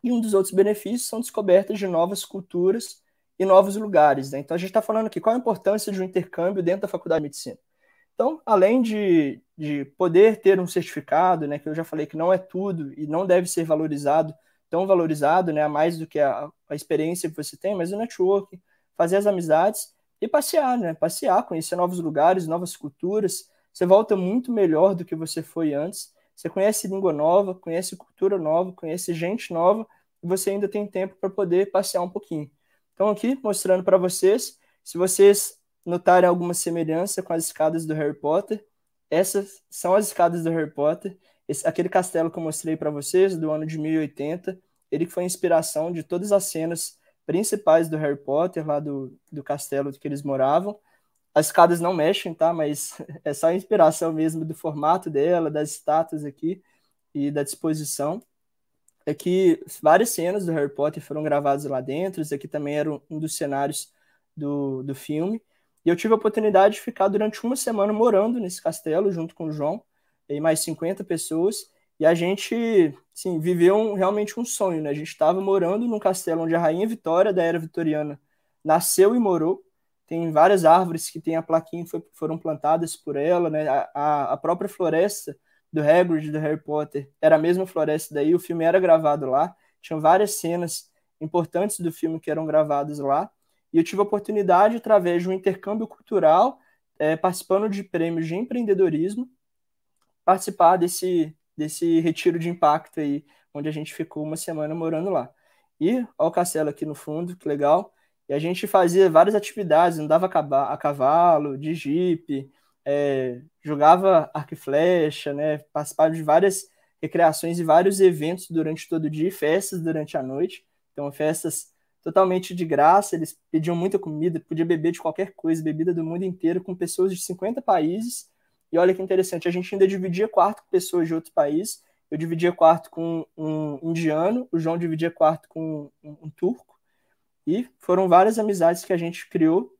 E um dos outros benefícios são descobertas de novas culturas e novos lugares. Né? Então a gente está falando aqui qual a importância de um intercâmbio dentro da faculdade de medicina. Então, além de, de poder ter um certificado, né, que eu já falei que não é tudo e não deve ser valorizado, tão valorizado, né, mais do que a, a experiência que você tem, mas o network, fazer as amizades, e passear, né? Passear, conhecer novos lugares, novas culturas. Você volta muito melhor do que você foi antes. Você conhece língua nova, conhece cultura nova, conhece gente nova, e você ainda tem tempo para poder passear um pouquinho. Então, aqui mostrando para vocês, se vocês notarem alguma semelhança com as escadas do Harry Potter, essas são as escadas do Harry Potter. Esse, aquele castelo que eu mostrei para vocês, do ano de 1080, ele foi a inspiração de todas as cenas principais do Harry Potter, lá do, do castelo que eles moravam. As escadas não mexem, tá? Mas é só a inspiração mesmo do formato dela, das estátuas aqui e da disposição. É que várias cenas do Harry Potter foram gravadas lá dentro. isso aqui também era um dos cenários do, do filme. E eu tive a oportunidade de ficar durante uma semana morando nesse castelo, junto com o João e mais 50 pessoas. E a gente, sim, viveu um, realmente um sonho, né? A gente estava morando num castelo onde a rainha Vitória da era vitoriana nasceu e morou. Tem várias árvores que tem a plaquinha foi, foram plantadas por ela, né? A, a, própria floresta do Hagrid do Harry Potter era a mesma floresta daí. O filme era gravado lá. Tinham várias cenas importantes do filme que eram gravadas lá. E eu tive a oportunidade, através de um intercâmbio cultural, é, participando de prêmios de empreendedorismo, participar desse desse retiro de impacto aí, onde a gente ficou uma semana morando lá. E ó o castelo aqui no fundo, que legal. E a gente fazia várias atividades, andava a cavalo, de jipe, é, jogava arco e flecha, né, participava de várias recreações e vários eventos durante todo o dia, festas durante a noite. Então, festas totalmente de graça, eles pediam muita comida, podia beber de qualquer coisa, bebida do mundo inteiro, com pessoas de 50 países e olha que interessante, a gente ainda dividia quarto com pessoas de outro país. Eu dividia quarto com um indiano, o João dividia quarto com um, um turco. E foram várias amizades que a gente criou.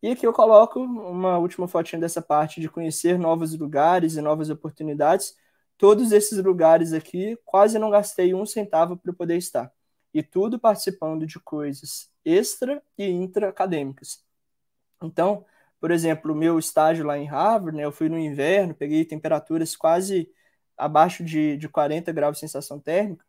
E aqui eu coloco uma última fotinha dessa parte de conhecer novos lugares e novas oportunidades. Todos esses lugares aqui, quase não gastei um centavo para poder estar. E tudo participando de coisas extra e intra-acadêmicas. Então, por exemplo, o meu estágio lá em Harvard, né, eu fui no inverno, peguei temperaturas quase abaixo de, de 40 graus de sensação térmica.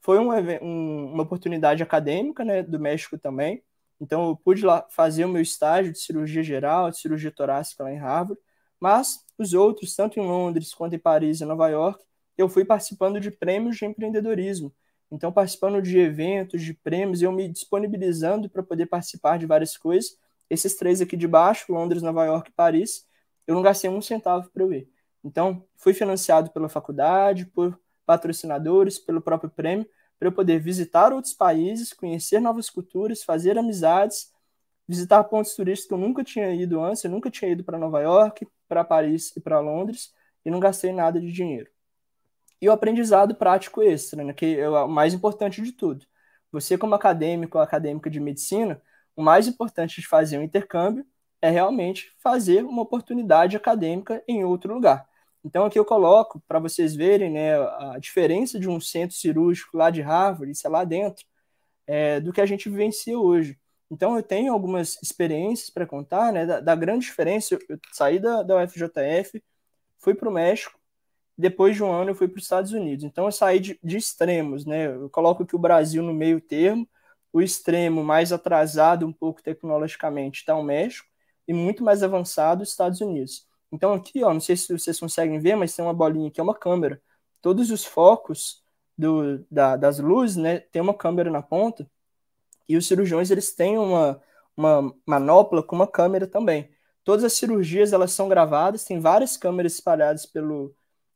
Foi um, um, uma oportunidade acadêmica né, do México também. Então, eu pude lá fazer o meu estágio de cirurgia geral, de cirurgia torácica lá em Harvard. Mas os outros, tanto em Londres quanto em Paris e Nova York, eu fui participando de prêmios de empreendedorismo. Então, participando de eventos, de prêmios, eu me disponibilizando para poder participar de várias coisas esses três aqui de baixo, Londres, Nova York e Paris, eu não gastei um centavo para eu ir. Então, fui financiado pela faculdade, por patrocinadores, pelo próprio prêmio, para eu poder visitar outros países, conhecer novas culturas, fazer amizades, visitar pontos turísticos que eu nunca tinha ido antes, eu nunca tinha ido para Nova York, para Paris e para Londres, e não gastei nada de dinheiro. E o aprendizado prático extra, né, que é o mais importante de tudo. Você, como acadêmico ou acadêmica de medicina, o mais importante de fazer um intercâmbio é realmente fazer uma oportunidade acadêmica em outro lugar. Então aqui eu coloco para vocês verem né, a diferença de um centro cirúrgico lá de Harvard, isso é lá dentro, é, do que a gente vivencia hoje. Então eu tenho algumas experiências para contar, né, da, da, grande diferença, eu, eu saí da, da UFJF, fui para o México, depois de um ano eu fui para os Estados Unidos. Então eu saí de, de extremos, né, eu coloco que o Brasil no meio termo, o extremo mais atrasado um pouco tecnologicamente está o México e muito mais avançado os Estados Unidos. Então aqui, ó, não sei se vocês conseguem ver, mas tem uma bolinha aqui, é uma câmera. Todos os focos do, da, das luzes, né, tem uma câmera na ponta e os cirurgiões eles têm uma, uma manopla com uma câmera também. Todas as cirurgias elas são gravadas, tem várias câmeras espalhadas pelo,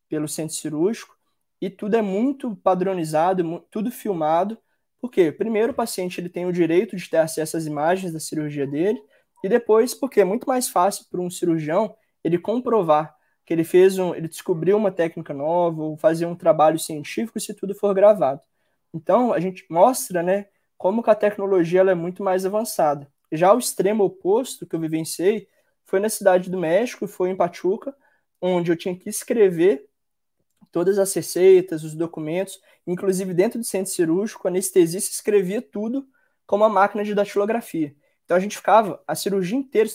pelo centro cirúrgico e tudo é muito padronizado, tudo filmado porque, primeiro, o paciente ele tem o direito de ter acesso às imagens da cirurgia dele, e depois, porque é muito mais fácil para um cirurgião ele comprovar que ele fez um, ele descobriu uma técnica nova, ou fazer um trabalho científico se tudo for gravado. Então, a gente mostra, né, como que a tecnologia ela é muito mais avançada. Já o extremo oposto que eu vivenciei foi na cidade do México, foi em Pachuca, onde eu tinha que escrever todas as receitas, os documentos, inclusive dentro do centro cirúrgico, o anestesista escrevia tudo com uma máquina de datilografia. Então a gente ficava a cirurgia inteira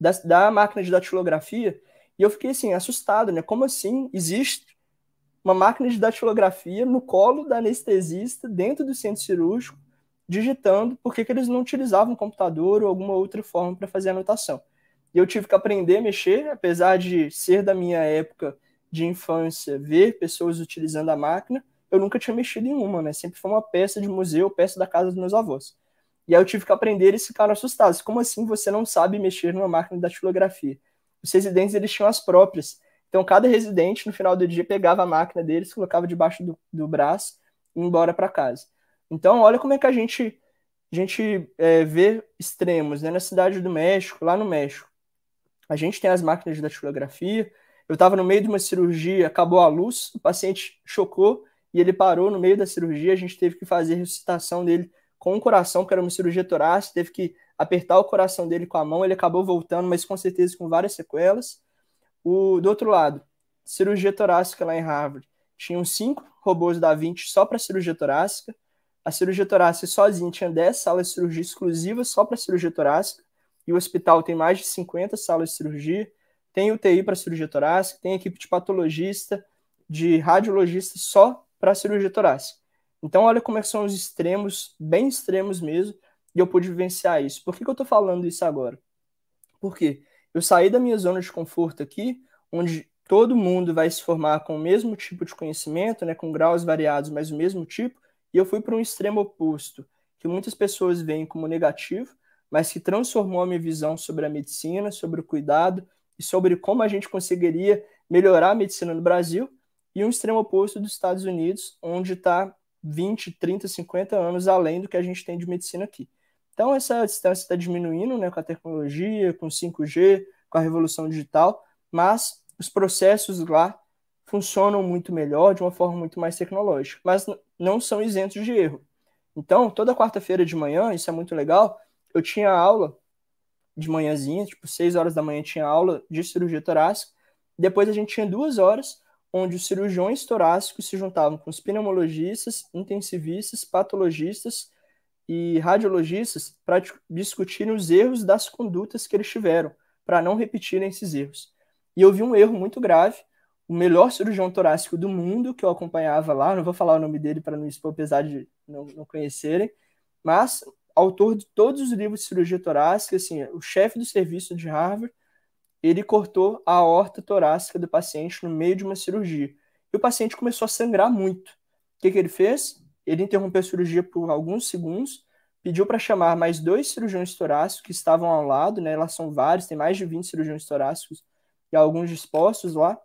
da, da máquina de datilografia, e eu fiquei assim, assustado, né? Como assim existe uma máquina de datilografia no colo da anestesista dentro do centro cirúrgico, digitando por que, que eles não utilizavam computador ou alguma outra forma para fazer anotação? E eu tive que aprender a mexer, apesar de ser da minha época de infância, ver pessoas utilizando a máquina, eu nunca tinha mexido em uma, né? Sempre foi uma peça de museu, peça da casa dos meus avós. E aí eu tive que aprender e ficaram assustados. Como assim você não sabe mexer numa máquina de datilografia? Os residentes, eles tinham as próprias. Então, cada residente, no final do dia, pegava a máquina deles, colocava debaixo do, do braço e ia embora para casa. Então, olha como é que a gente, a gente é, vê extremos, né? Na cidade do México, lá no México a gente tem as máquinas de datilografia. Eu estava no meio de uma cirurgia, acabou a luz, o paciente chocou e ele parou no meio da cirurgia. A gente teve que fazer a ressuscitação dele com o coração, que era uma cirurgia torácica, teve que apertar o coração dele com a mão. Ele acabou voltando, mas com certeza com várias sequelas. O, do outro lado, cirurgia torácica lá em Harvard. Tinham cinco robôs da 20 só para cirurgia torácica. A cirurgia torácica sozinha tinha 10 salas de cirurgia exclusivas só para cirurgia torácica e o hospital tem mais de 50 salas de cirurgia, tem UTI para cirurgia torácica, tem equipe de patologista, de radiologista só para cirurgia torácica. Então, olha como é são os extremos, bem extremos mesmo, e eu pude vivenciar isso. Por que, que eu estou falando isso agora? Porque eu saí da minha zona de conforto aqui, onde todo mundo vai se formar com o mesmo tipo de conhecimento, né, com graus variados, mas o mesmo tipo, e eu fui para um extremo oposto, que muitas pessoas veem como negativo, mas que transformou a minha visão sobre a medicina, sobre o cuidado e sobre como a gente conseguiria melhorar a medicina no Brasil, e um extremo oposto dos Estados Unidos, onde está 20, 30, 50 anos além do que a gente tem de medicina aqui. Então, essa distância está diminuindo né, com a tecnologia, com 5G, com a revolução digital, mas os processos lá funcionam muito melhor, de uma forma muito mais tecnológica, mas não são isentos de erro. Então, toda quarta-feira de manhã, isso é muito legal, eu tinha aula de manhãzinha, tipo, 6 horas da manhã tinha aula de cirurgia torácica. Depois a gente tinha duas horas onde os cirurgiões torácicos se juntavam com os pneumologistas, intensivistas, patologistas e radiologistas para discutirem os erros das condutas que eles tiveram, para não repetirem esses erros. E eu vi um erro muito grave. O melhor cirurgião torácico do mundo que eu acompanhava lá, não vou falar o nome dele para não expor, apesar de não, não conhecerem, mas autor de todos os livros de cirurgia torácica, assim, o chefe do serviço de Harvard, ele cortou a horta torácica do paciente no meio de uma cirurgia. E o paciente começou a sangrar muito. O que, que ele fez? Ele interrompeu a cirurgia por alguns segundos, pediu para chamar mais dois cirurgiões torácicos que estavam ao lado, né? Elas são vários, tem mais de 20 cirurgiões torácicos e alguns dispostos lá.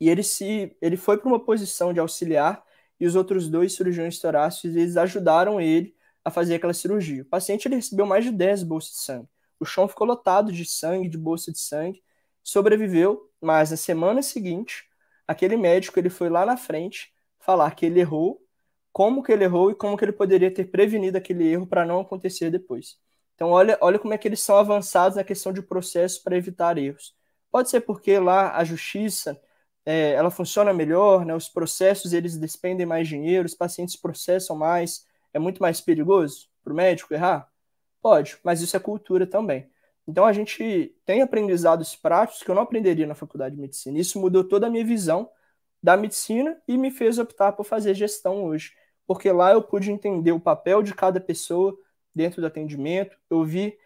E ele se ele foi para uma posição de auxiliar e os outros dois cirurgiões torácicos eles ajudaram ele a fazer aquela cirurgia. O paciente ele recebeu mais de 10 bolsas de sangue. O chão ficou lotado de sangue, de bolsa de sangue, sobreviveu, mas na semana seguinte, aquele médico ele foi lá na frente falar que ele errou, como que ele errou e como que ele poderia ter prevenido aquele erro para não acontecer depois. Então olha, olha como é que eles são avançados na questão de processo para evitar erros. Pode ser porque lá a justiça é, ela funciona melhor, né? os processos eles despendem mais dinheiro, os pacientes processam mais, é muito mais perigoso para o médico errar? Pode, mas isso é cultura também. Então a gente tem aprendizados práticos que eu não aprenderia na faculdade de medicina. Isso mudou toda a minha visão da medicina e me fez optar por fazer gestão hoje, porque lá eu pude entender o papel de cada pessoa dentro do atendimento. Eu vi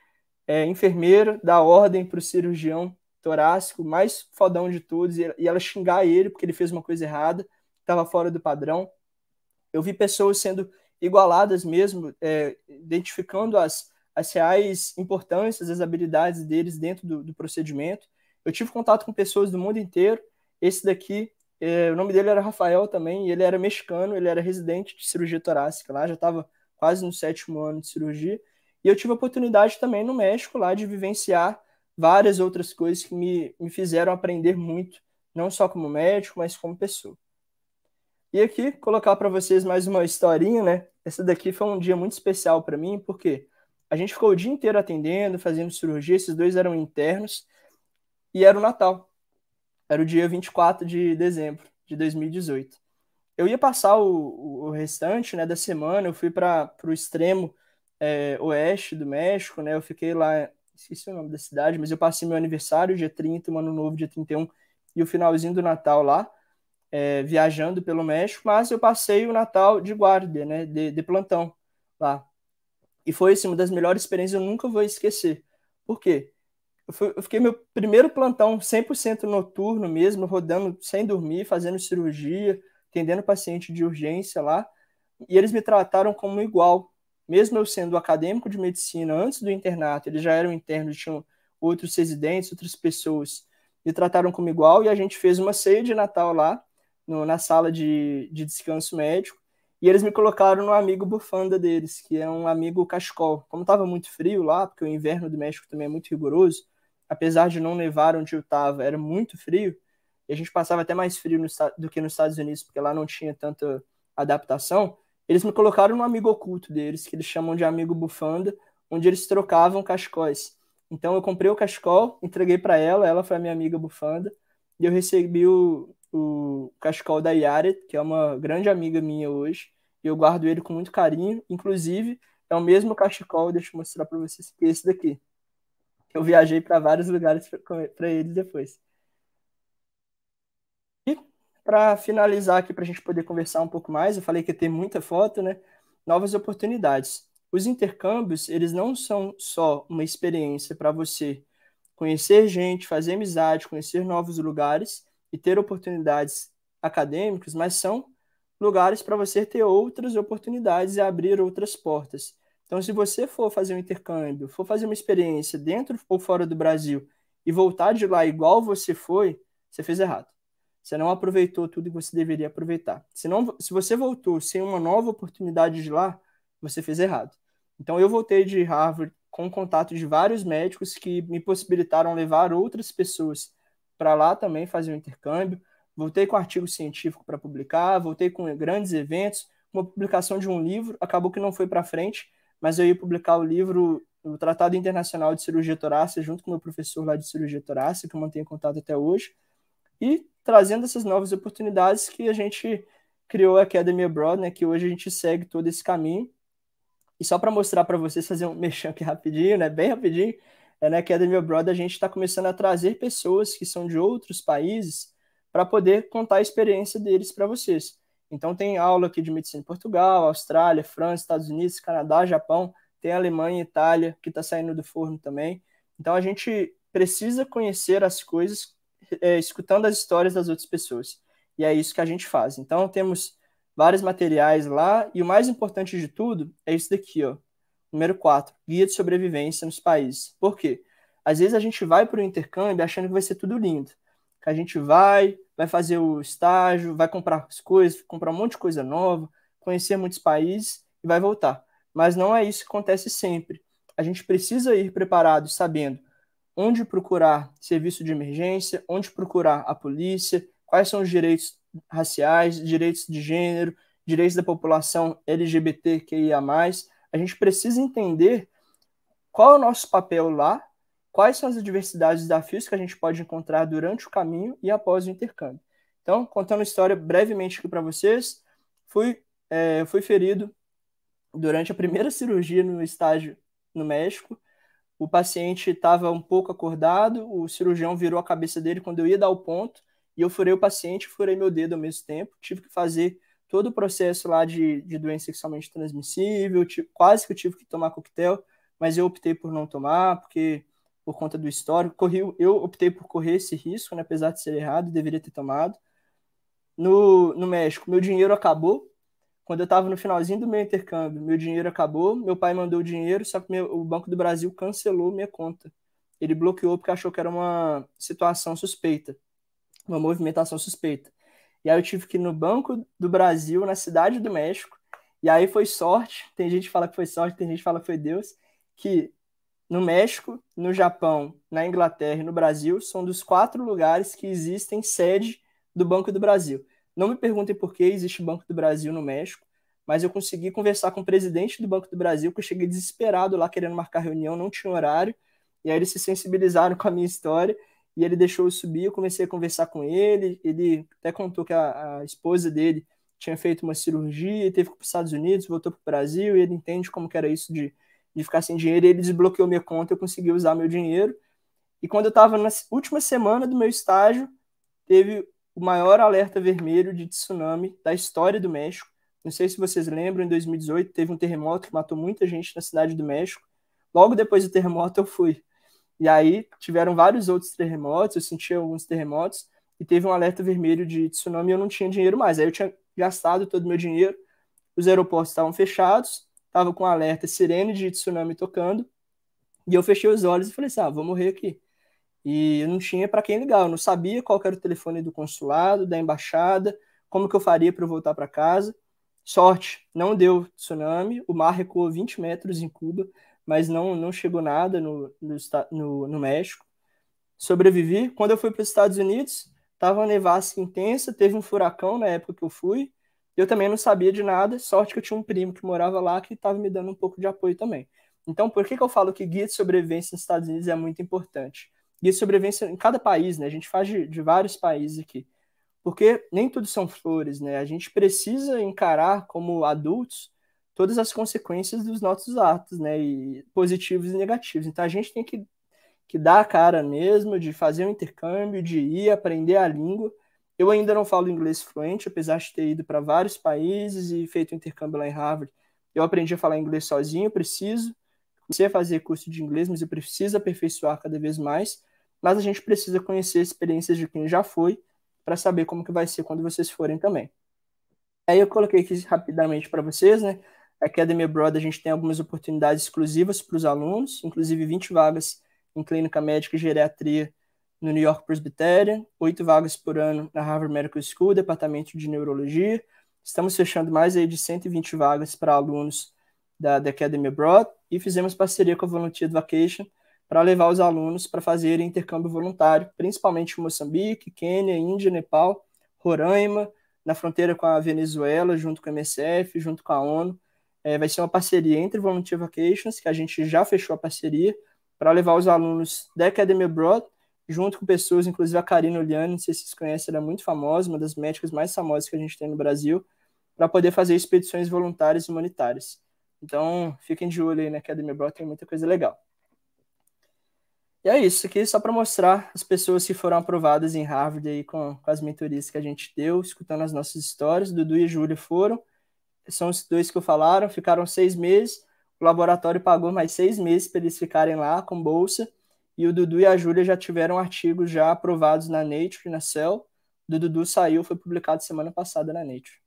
é, enfermeira dar ordem para o cirurgião torácico mais fodão de todos e ela xingar ele porque ele fez uma coisa errada, estava fora do padrão. Eu vi pessoas sendo igualadas mesmo, é, identificando as, as reais importâncias, as habilidades deles dentro do, do, procedimento. Eu tive contato com pessoas do mundo inteiro. Esse daqui, é, o nome dele era Rafael também, ele era mexicano, ele era residente de cirurgia torácica lá, já estava quase no sétimo ano de cirurgia. E eu tive a oportunidade também no México lá de vivenciar várias outras coisas que me, me fizeram aprender muito, não só como médico, mas como pessoa. E aqui colocar para vocês mais uma historinha, né? Essa daqui foi um dia muito especial para mim, porque a gente ficou o dia inteiro atendendo, fazendo cirurgia, esses dois eram internos, e era o Natal. Era o dia 24 de dezembro de 2018. Eu ia passar o, o restante né, da semana, eu fui para o extremo é, oeste do México, né? Eu fiquei lá, esqueci o nome da cidade, mas eu passei meu aniversário, dia 30, o ano novo, dia 31, e o finalzinho do Natal lá é, viajando pelo México, mas eu passei o Natal de guarda, né, de, de plantão lá. E foi assim, uma das melhores experiências, eu nunca vou esquecer. Por quê? Eu, fui, eu fiquei meu primeiro plantão 100% noturno mesmo, rodando sem dormir, fazendo cirurgia, atendendo paciente de urgência lá, e eles me trataram como igual. Mesmo eu sendo acadêmico de medicina antes do internato, eles já eram internos, tinham outros residentes, outras pessoas, me trataram como igual, e a gente fez uma ceia de Natal lá, no, na sala de, de descanso médico, e eles me colocaram no amigo bufanda deles, que é um amigo cachecol. Como estava muito frio lá, porque o inverno do México também é muito rigoroso, apesar de não nevar onde eu estava, era muito frio, e a gente passava até mais frio no, do que nos Estados Unidos, porque lá não tinha tanta adaptação, eles me colocaram no amigo oculto deles, que eles chamam de amigo bufanda, onde eles trocavam cachecóis. Então eu comprei o cachecol, entreguei para ela, ela foi a minha amiga bufanda, e eu recebi o, o cachecol da Yara, que é uma grande amiga minha hoje. Eu guardo ele com muito carinho. Inclusive, é o mesmo cachecol, deixa eu mostrar para vocês, que é esse daqui. Eu viajei para vários lugares para ele depois. E para finalizar aqui, para a gente poder conversar um pouco mais, eu falei que ia ter muita foto, né? Novas oportunidades. Os intercâmbios, eles não são só uma experiência para você conhecer gente, fazer amizade, conhecer novos lugares, e ter oportunidades acadêmicas, mas são lugares para você ter outras oportunidades e abrir outras portas. Então, se você for fazer um intercâmbio, for fazer uma experiência dentro ou fora do Brasil e voltar de lá igual você foi, você fez errado. Você não aproveitou tudo que você deveria aproveitar. Se, não, se você voltou sem uma nova oportunidade de lá, você fez errado. Então, eu voltei de Harvard com contato de vários médicos que me possibilitaram levar outras pessoas para lá também fazer um intercâmbio. Voltei com artigo científico para publicar, voltei com grandes eventos, uma publicação de um livro, acabou que não foi para frente, mas eu ia publicar o livro, o Tratado Internacional de Cirurgia Torácica, junto com meu professor lá de cirurgia torácica, que eu mantenho contato até hoje, e trazendo essas novas oportunidades que a gente criou a Academy Abroad, né, que hoje a gente segue todo esse caminho. E só para mostrar para vocês, fazer um mexão aqui rapidinho, né, bem rapidinho, é, na Academy of Broad a gente está começando a trazer pessoas que são de outros países para poder contar a experiência deles para vocês. Então tem aula aqui de medicina em Portugal, Austrália, França, Estados Unidos, Canadá, Japão, tem Alemanha, Itália, que está saindo do forno também. Então a gente precisa conhecer as coisas é, escutando as histórias das outras pessoas. E é isso que a gente faz. Então temos vários materiais lá, e o mais importante de tudo é isso daqui, ó. Número 4, guia de sobrevivência nos países. Por quê? Às vezes a gente vai para o intercâmbio achando que vai ser tudo lindo. Que a gente vai, vai fazer o estágio, vai comprar as coisas, comprar um monte de coisa nova, conhecer muitos países e vai voltar. Mas não é isso que acontece sempre. A gente precisa ir preparado, sabendo onde procurar serviço de emergência, onde procurar a polícia, quais são os direitos raciais, direitos de gênero, direitos da população LGBTQIA+, a gente precisa entender qual é o nosso papel lá, quais são as adversidades e desafios que a gente pode encontrar durante o caminho e após o intercâmbio. Então, contando a história brevemente aqui para vocês, fui, é, fui ferido durante a primeira cirurgia no estágio no México. O paciente estava um pouco acordado, o cirurgião virou a cabeça dele quando eu ia dar o ponto, e eu furei o paciente, furei meu dedo ao mesmo tempo, tive que fazer todo o processo lá de, de doença sexualmente transmissível, tipo, quase que eu tive que tomar coquetel, mas eu optei por não tomar, porque por conta do histórico, corri, eu optei por correr esse risco, né, apesar de ser errado, deveria ter tomado. No, no México, meu dinheiro acabou, quando eu estava no finalzinho do meu intercâmbio, meu dinheiro acabou, meu pai mandou o dinheiro, só que meu, o Banco do Brasil cancelou minha conta. Ele bloqueou porque achou que era uma situação suspeita, uma movimentação suspeita. E aí eu tive que ir no Banco do Brasil, na Cidade do México. E aí foi sorte, tem gente que fala que foi sorte, tem gente que fala que foi Deus, que no México, no Japão, na Inglaterra e no Brasil são dos quatro lugares que existem sede do Banco do Brasil. Não me perguntem por que existe Banco do Brasil no México, mas eu consegui conversar com o presidente do Banco do Brasil, que eu cheguei desesperado lá querendo marcar reunião, não tinha horário, e aí eles se sensibilizaram com a minha história e ele deixou eu subir, eu comecei a conversar com ele, ele até contou que a, a esposa dele tinha feito uma cirurgia, e teve que ir para os Estados Unidos, voltou para o Brasil, e ele entende como que era isso de, de ficar sem dinheiro, ele desbloqueou minha conta, eu consegui usar meu dinheiro, e quando eu estava na última semana do meu estágio, teve o maior alerta vermelho de tsunami da história do México, não sei se vocês lembram, em 2018 teve um terremoto que matou muita gente na cidade do México, logo depois do terremoto eu fui, e aí tiveram vários outros terremotos, eu senti alguns terremotos, e teve um alerta vermelho de tsunami e eu não tinha dinheiro mais. Aí eu tinha gastado todo o meu dinheiro, os aeroportos estavam fechados, estava com um alerta sirene de tsunami tocando, e eu fechei os olhos e falei assim, ah, vou morrer aqui. E eu não tinha para quem ligar, eu não sabia qual era o telefone do consulado, da embaixada, como que eu faria para voltar para casa. Sorte, não deu tsunami, o mar recuou 20 metros em Cuba, mas não, não chegou nada no, no, no, no México. Sobrevivi. Quando eu fui para os Estados Unidos, estava uma nevasca intensa, teve um furacão na época que eu fui. Eu também não sabia de nada, sorte que eu tinha um primo que morava lá que estava me dando um pouco de apoio também. Então, por que, que eu falo que guia de sobrevivência nos Estados Unidos é muito importante? Guia de sobrevivência em cada país, né? A gente faz de, de vários países aqui. Porque nem tudo são flores, né? A gente precisa encarar como adultos todas as consequências dos nossos atos, né? E positivos e negativos. Então a gente tem que, que dar a cara mesmo, de fazer o um intercâmbio, de ir aprender a língua. Eu ainda não falo inglês fluente, apesar de ter ido para vários países e feito intercâmbio lá em Harvard. Eu aprendi a falar inglês sozinho, preciso. Comecei a fazer curso de inglês, mas eu preciso aperfeiçoar cada vez mais. Mas a gente precisa conhecer experiências de quem já foi para saber como que vai ser quando vocês forem também. Aí eu coloquei aqui rapidamente para vocês, né? Academy Broad a gente tem algumas oportunidades exclusivas para os alunos, inclusive 20 vagas em clínica médica e geriatria no New York Presbyterian, 8 vagas por ano na Harvard Medical School, departamento de neurologia. Estamos fechando mais aí de 120 vagas para alunos da, da Academy Broad e fizemos parceria com a Volunteer Vacation para levar os alunos para fazerem intercâmbio voluntário, principalmente em Moçambique, Quênia, Índia, Nepal, Roraima, na fronteira com a Venezuela, junto com a MSF, junto com a ONU. É, vai ser uma parceria entre Volunteer Vacations, que a gente já fechou a parceria, para levar os alunos da Academy Abroad, junto com pessoas, inclusive a Karina Oliane, não sei se vocês conhecem, ela é muito famosa, uma das médicas mais famosas que a gente tem no Brasil, para poder fazer expedições voluntárias e humanitárias. Então, fiquem de olho aí na né? Academy Abroad, tem muita coisa legal. E é isso aqui, só para mostrar as pessoas que foram aprovadas em Harvard aí com, com, as mentorias que a gente deu, escutando as nossas histórias. Dudu e Júlia foram, são os dois que eu falaram, ficaram seis meses, o laboratório pagou mais seis meses para eles ficarem lá com bolsa, e o Dudu e a Júlia já tiveram artigos já aprovados na Nature e na Cell, do Dudu saiu, foi publicado semana passada na Nature.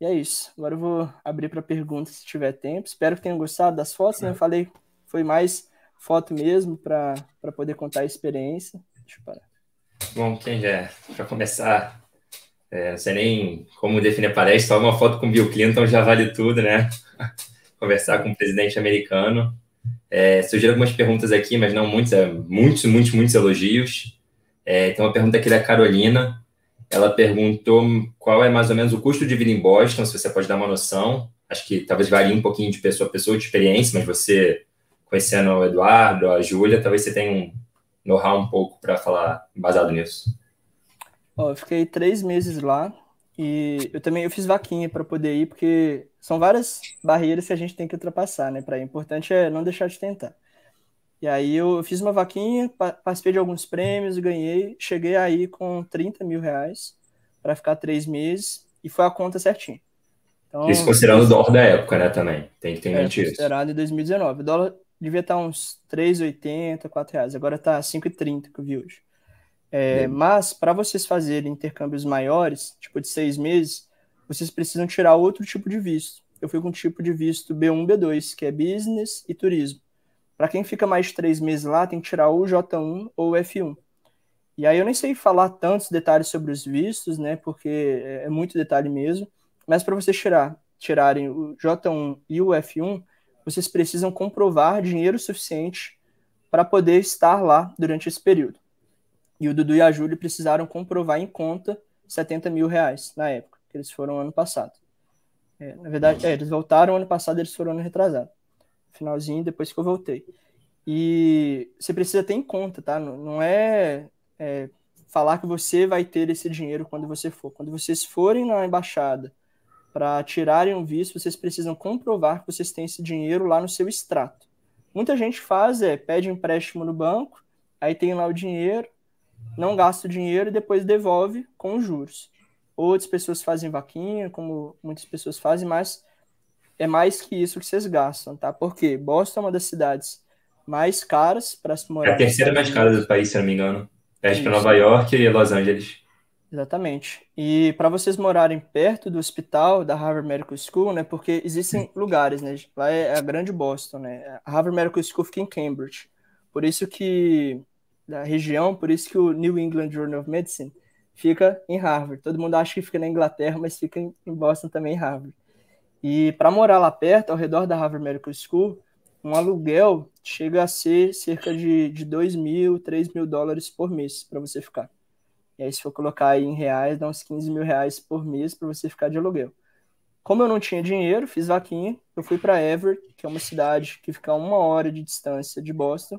E é isso. Agora eu vou abrir para perguntas se tiver tempo. Espero que tenham gostado das fotos, né? Eu falei, foi mais foto mesmo para poder contar a experiência. Deixa eu parar. Bom, quem já para começar é, não sei nem como definir a palestra, só uma foto com Bill Clinton já vale tudo, né? Conversar com o presidente americano. É, surgiram algumas perguntas aqui, mas não muitos, é, muitos, muitos, muitos elogios. É, tem uma pergunta aqui da Carolina. Ela perguntou qual é mais ou menos o custo de vida em Boston, se você pode dar uma noção. Acho que talvez varie um pouquinho de pessoa a pessoa, de experiência, mas você, conhecendo o Eduardo, a Júlia, talvez você tenha um know-how um pouco para falar baseado nisso. Ó, eu fiquei três meses lá e eu também eu fiz vaquinha para poder ir, porque são várias barreiras que a gente tem que ultrapassar, né? Para O importante é não deixar de tentar. E aí eu fiz uma vaquinha, participei de alguns prêmios, ganhei, cheguei aí com 30 mil reais para ficar três meses e foi a conta certinha. Então, isso considerando o dólar da época, né, também. Tem que ter é, isso. Considerado em 2019. O dólar devia estar uns 3,80, 4 reais. Agora está 5,30 que eu vi hoje. É, né? mas para vocês fazerem intercâmbios maiores, tipo de seis meses, vocês precisam tirar outro tipo de visto. Eu fui com um tipo de visto B1, B2, que é business e turismo. Para quem fica mais de três meses lá, tem que tirar o J1 ou F1. E aí eu nem sei falar tantos detalhes sobre os vistos, né? Porque é, é muito detalhe mesmo. Mas para vocês tirar, tirarem o J1 e o F1, vocês precisam comprovar dinheiro suficiente para poder estar lá durante esse período. E o Dudu e a Júlia precisaram comprovar em conta 70 mil reais na época, que eles foram ano passado. É, na verdade, é, eles voltaram ano passado, eles foram ano retrasado. Finalzinho, depois que eu voltei. E você precisa ter em conta, tá? Não, não é, é, falar que você vai ter esse dinheiro quando você for. Quando vocês forem na embaixada para tirarem um visto, vocês precisam comprovar que vocês têm esse dinheiro lá no seu extrato. Muita gente faz, é, pede empréstimo no banco, aí tem lá o dinheiro, não gasta o dinheiro e depois devolve com os juros. Outras pessoas fazem vaquinha, como muitas pessoas fazem, mas é mais que isso que vocês gastam, tá? Porque Boston é uma das cidades mais caras para se morar. É a terceira mais cara do país, se não me engano. perto para Nova York e Los Angeles. Exatamente. E para vocês morarem perto do hospital da Harvard Medical School, né? Porque existem lugares, né? Lá é a grande Boston, né? A Harvard Medical School fica em Cambridge. Por isso que da região, por isso que o New England Journal of Medicine fica em Harvard. Todo mundo acha que fica na Inglaterra, mas fica em Boston também, em Harvard. E para morar lá perto, ao redor da Harvard Medical School, um aluguel chega a ser cerca de, de 2 mil, 3 mil dólares por mês para você ficar. E aí, se for colocar em reais, dá uns 15 mil reais por mês para você ficar de aluguel. Como eu não tinha dinheiro, fiz vaquinha, eu fui para Everett, que é uma cidade que fica a uma hora de distância de Boston,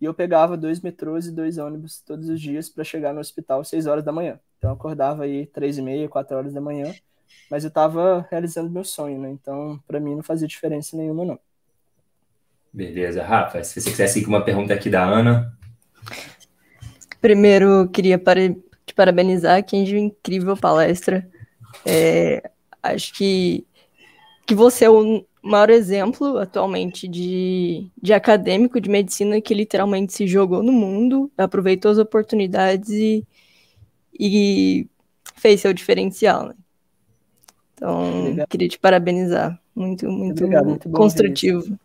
e eu pegava dois metrôs e dois ônibus todos os dias para chegar no hospital às 6 horas da manhã. Então eu acordava aí três e meia, quatro horas da manhã, mas eu estava realizando meu sonho, né? Então para mim não fazia diferença nenhuma, não. Beleza, Rafa, se você quiser seguir uma pergunta aqui da Ana. Primeiro, queria te parabenizar, é uma incrível palestra. É, acho que, que você é maior exemplo atualmente de, de acadêmico de medicina que literalmente se jogou no mundo, aproveitou as oportunidades e, e fez seu diferencial. Né? Então, queria te parabenizar. Muito, muito, Obrigado, muito construtivo.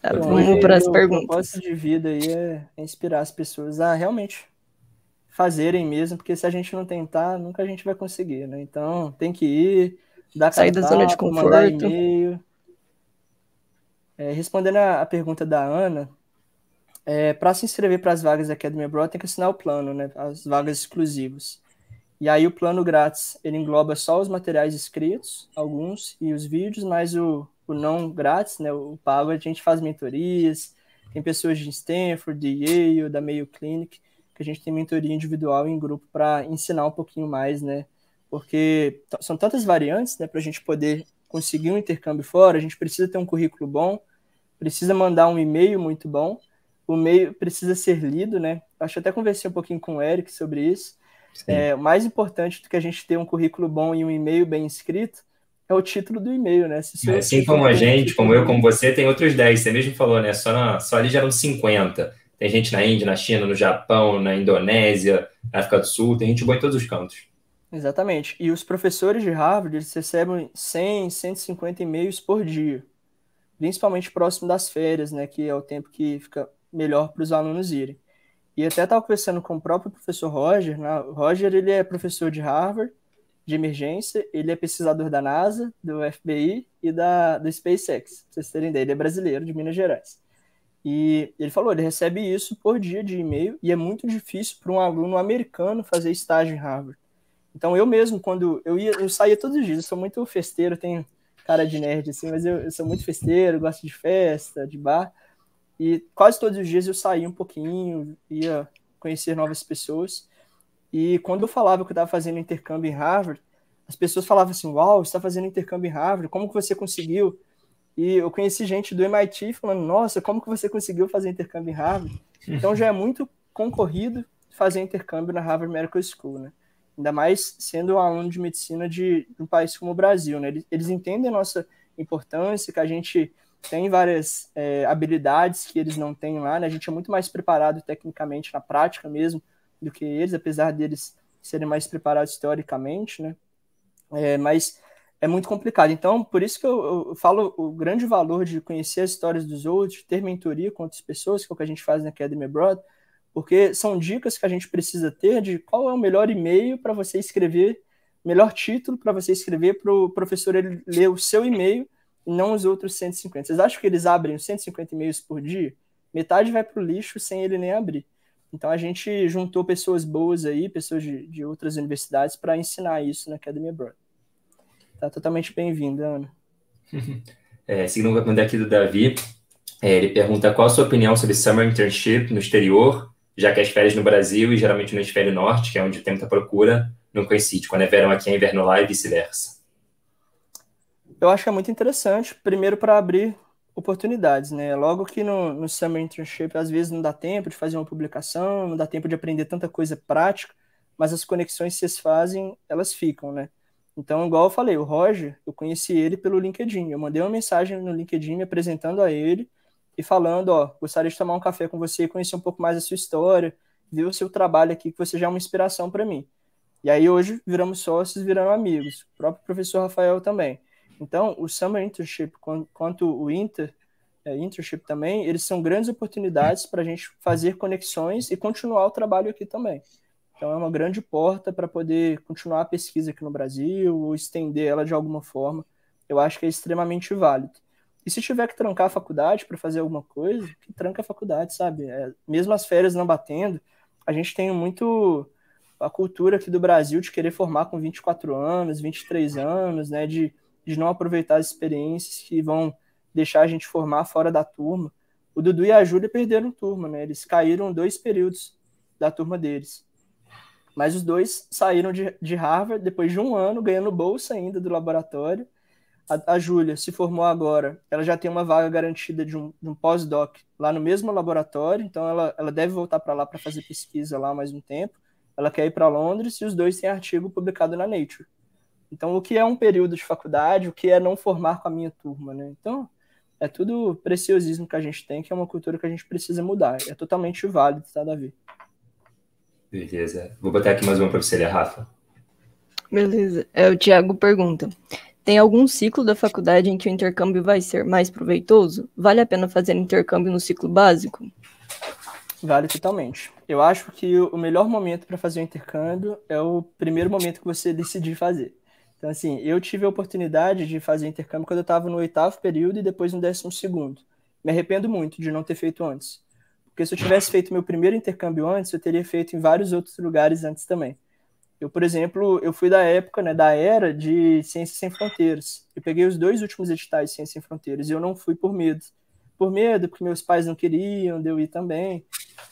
Tá, Bom, então, vamos é, para as perguntas. O propósito de vida aí é inspirar as pessoas a realmente fazerem mesmo, porque se a gente não tentar, nunca a gente vai conseguir, né? Então, tem que ir, da sair da zona de conforto. É, respondendo a, a, pergunta da Ana, é, para se inscrever para as vagas da Academia Broad, tem que assinar o plano, né? As vagas exclusivas. E aí o plano grátis, ele engloba só os materiais escritos, alguns, e os vídeos, mas o, o não grátis, né, o pago, a gente faz mentorias, tem pessoas de Stanford, de Yale, da Mayo Clinic, que a gente tem mentoria individual em grupo para ensinar um pouquinho mais, né, porque são tantas variantes, né, para a gente poder conseguir um intercâmbio fora, a gente precisa ter um currículo bom, precisa mandar um e-mail muito bom, o e-mail precisa ser lido, né? Acho que até conversei um pouquinho com o Eric sobre isso. Sim. É, mais importante do que a gente ter um currículo bom e um e-mail bem escrito é o título do e-mail, né? É, assim como a gente, como eu, como você, tem outros 10. Você mesmo falou, né? Só, na, só ali já eram 50. Tem gente na Índia, na China, no Japão, na Indonésia, na África do Sul, tem gente boa em todos os cantos. Exatamente. E os professores de Harvard eles recebem 100, 150 e-mails por dia, principalmente próximo das férias, né, que é o tempo que fica melhor para os alunos irem. E até estava conversando com o próprio professor Roger. Né? Roger ele é professor de Harvard, de emergência, ele é pesquisador da NASA, do FBI e da, do SpaceX, para vocês terem ideia. Ele é brasileiro, de Minas Gerais. E ele falou, ele recebe isso por dia de e-mail e é muito difícil para um aluno americano fazer estágio em Harvard. Então eu mesmo, quando eu ia, eu saía todos os dias, eu sou muito festeiro, tenho cara de nerd assim, mas eu, eu sou muito festeiro, gosto de festa, de bar. E quase todos os dias eu saía um pouquinho, ia conhecer novas pessoas. E quando eu falava que eu estava fazendo intercâmbio em Harvard, as pessoas falavam assim: Uau, você está fazendo intercâmbio em Harvard, como que você conseguiu? E eu conheci gente do MIT falando: Nossa, como que você conseguiu fazer intercâmbio em Harvard? Então já é muito concorrido fazer intercâmbio na Harvard Medical School, né? Ainda mais sendo aluno de medicina de, de um país como o Brasil, né? Eles, eles, entendem a nossa importância, que a gente tem várias é, habilidades que eles não têm lá, né? A gente é muito mais preparado tecnicamente na prática mesmo do que eles, apesar deles serem mais preparados teoricamente, né? É, mas é muito complicado. Então, por isso que eu, eu, falo o grande valor de conhecer as histórias dos outros, ter mentoria com outras pessoas, que é o que a gente faz na Academy Abroad, porque são dicas que a gente precisa ter de qual é o melhor e-mail para você escrever, melhor título para você escrever para o professor ler o seu e-mail e não os outros 150. Vocês acham que eles abrem 150 e-mails por dia? Metade vai para o lixo sem ele nem abrir. Então a gente juntou pessoas boas aí, pessoas de, de outras universidades, para ensinar isso na Academy Abroad. Tá totalmente bem vindo Ana. É, seguindo o comentário aqui do Davi, é, ele pergunta qual a sua opinião sobre summer internship no exterior já que as férias no Brasil e geralmente no hemisfério norte, que é onde tem muita tá procura, não coincide. Quando é verão aqui é inverno lá e vice-versa. Eu acho que é muito interessante, primeiro para abrir oportunidades, né? Logo que no, no Summer Internship, às vezes não dá tempo de fazer uma publicação, não dá tempo de aprender tanta coisa prática, mas as conexões que vocês fazem, elas ficam, né? Então, igual eu falei, o Roger, eu conheci ele pelo LinkedIn. Eu mandei uma mensagem no LinkedIn me apresentando a ele, e falando, ó, gostaria de tomar um café com você, conhecer um pouco mais a sua história, ver o seu trabalho aqui, que você já é uma inspiração para mim. E aí hoje viramos sócios, viramos amigos. O próprio professor Rafael também. Então, o Summer Internship quanto o Inter, é, Internship também, eles são grandes oportunidades para a gente fazer conexões e continuar o trabalho aqui também. Então, é uma grande porta para poder continuar a pesquisa aqui no Brasil ou estender ela de alguma forma. Eu acho que é extremamente válido. E se tiver que trancar a faculdade para fazer alguma coisa, que tranca a faculdade, sabe? É, mesmo as férias não batendo, a gente tem muito a cultura aqui do Brasil de querer formar com 24 anos, 23 anos, né? De, de não aproveitar as experiências que vão deixar a gente formar fora da turma. O Dudu e a Júlia perderam turma, né? Eles caíram dois períodos da turma deles. Mas os dois saíram de, de Harvard depois de um ano, ganhando bolsa ainda do laboratório a, a Júlia se formou agora, ela já tem uma vaga garantida de um, um pós-doc lá no mesmo laboratório, então ela, ela deve voltar para lá para fazer pesquisa lá mais um tempo. Ela quer ir para Londres e os dois têm artigo publicado na Nature. Então, o que é um período de faculdade, o que é não formar com a minha turma, né? Então, é tudo preciosismo que a gente tem, que é uma cultura que a gente precisa mudar. É totalmente válido, tá, Davi? Beleza. Vou botar aqui mais uma para você, Rafa. Beleza. É, o Tiago pergunta: tem algum ciclo da faculdade em que o intercâmbio vai ser mais proveitoso? Vale a pena fazer intercâmbio no ciclo básico? Vale totalmente. Eu acho que o melhor momento para fazer o intercâmbio é o primeiro momento que você decidir fazer. Então, assim, eu tive a oportunidade de fazer intercâmbio quando eu estava no oitavo período e depois no décimo segundo. Me arrependo muito de não ter feito antes. Porque se eu tivesse feito meu primeiro intercâmbio antes, eu teria feito em vários outros lugares antes também. Eu, por exemplo, eu fui da época, né, da era de Ciências Sem Fronteiras. Eu peguei os dois últimos editais de Ciências Sem Fronteiras e eu não fui por medo. Por medo, porque meus pais não queriam, de eu ir também.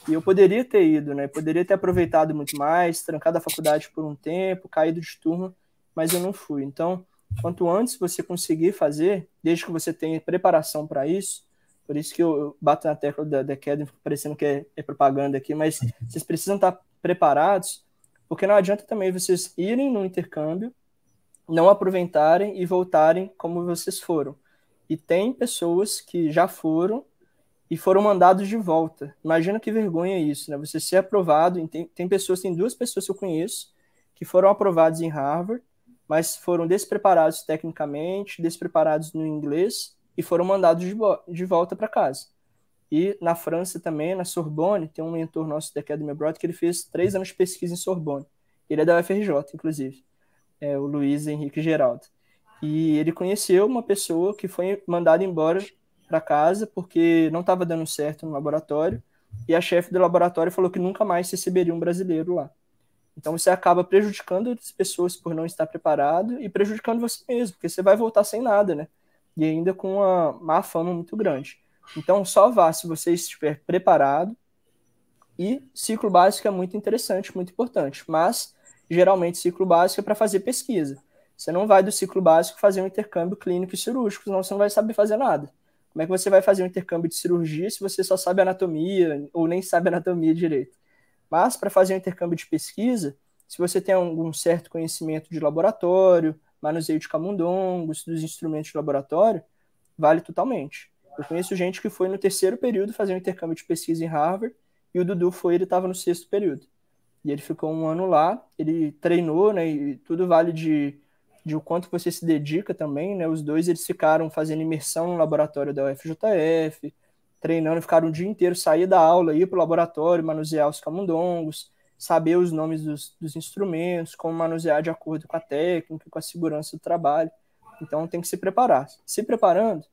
E eu poderia ter ido, né? Poderia ter aproveitado muito mais, trancado a faculdade por um tempo, caído de turma, mas eu não fui. Então, quanto antes você conseguir fazer, desde que você tenha preparação para isso, por isso que eu, bato na tecla da, da queda, parecendo que é, é propaganda aqui, mas vocês precisam estar tá preparados porque não adianta também vocês irem no intercâmbio, não aproveitarem e voltarem como vocês foram. E tem pessoas que já foram e foram mandados de volta. Imagina que vergonha isso, né? Você ser aprovado, tem, tem pessoas, tem duas pessoas que eu conheço que foram aprovados em Harvard, mas foram despreparados tecnicamente, despreparados no inglês e foram mandados de, de volta para casa. E na França também, na Sorbonne, tem um mentor nosso da Academy Abroad que ele fez três anos de pesquisa em Sorbonne. Ele é da UFRJ, inclusive, é o Luiz Henrique Geraldo. E ele conheceu uma pessoa que foi mandada embora para casa porque não estava dando certo no laboratório e a chefe do laboratório falou que nunca mais receberia um brasileiro lá. Então você acaba prejudicando as pessoas por não estar preparado e prejudicando você mesmo, porque você vai voltar sem nada, né? E ainda com uma má fama muito grande. Então, só vá se você estiver preparado. E ciclo básico é muito interessante, muito importante, mas geralmente ciclo básico é para fazer pesquisa. Você não vai do ciclo básico fazer um intercâmbio clínico e cirúrgico, senão você não vai saber fazer nada. Como é que você vai fazer um intercâmbio de cirurgia se você só sabe anatomia ou nem sabe anatomia direito? Mas para fazer um intercâmbio de pesquisa, se você tem algum certo conhecimento de laboratório, manuseio de camundongos, dos instrumentos de laboratório, vale totalmente. Eu conheço gente que foi no terceiro período fazer um intercâmbio de pesquisa em Harvard e o Dudu foi, ele estava no sexto período. E ele ficou um ano lá, ele treinou, né? E tudo vale de, de o quanto você se dedica também, né? Os dois eles ficaram fazendo imersão no laboratório da UFJF, treinando, ficaram o dia inteiro, sair da aula, ir para o laboratório, manusear os camundongos, saber os nomes dos, dos instrumentos, como manusear de acordo com a técnica, com a segurança do trabalho. Então tem que se preparar. Se preparando,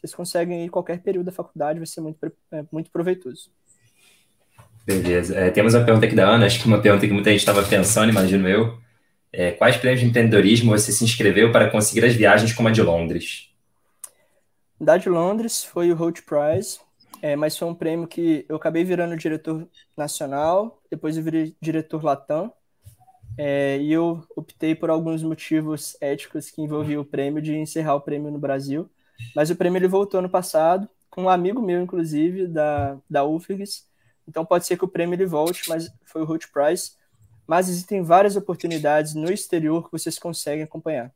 vocês conseguem ir qualquer período da faculdade, vai ser muito, é, muito proveitoso. Beleza. É, temos uma pergunta aqui da Ana, acho que uma pergunta que muita gente estava pensando, imagino eu. É, quais prêmios de empreendedorismo você se inscreveu para conseguir as viagens como a de Londres? Da de Londres foi o Road Prize, é, mas foi um prêmio que eu acabei virando diretor nacional, depois eu virei diretor Latam, é, e eu optei por alguns motivos éticos que envolviam o prêmio de encerrar o prêmio no Brasil. Mas o prêmio ele voltou ano passado, com um amigo meu, inclusive, da, da UFRGS. Então pode ser que o prêmio ele volte, mas foi o Root Prize. Mas existem várias oportunidades no exterior que vocês conseguem acompanhar.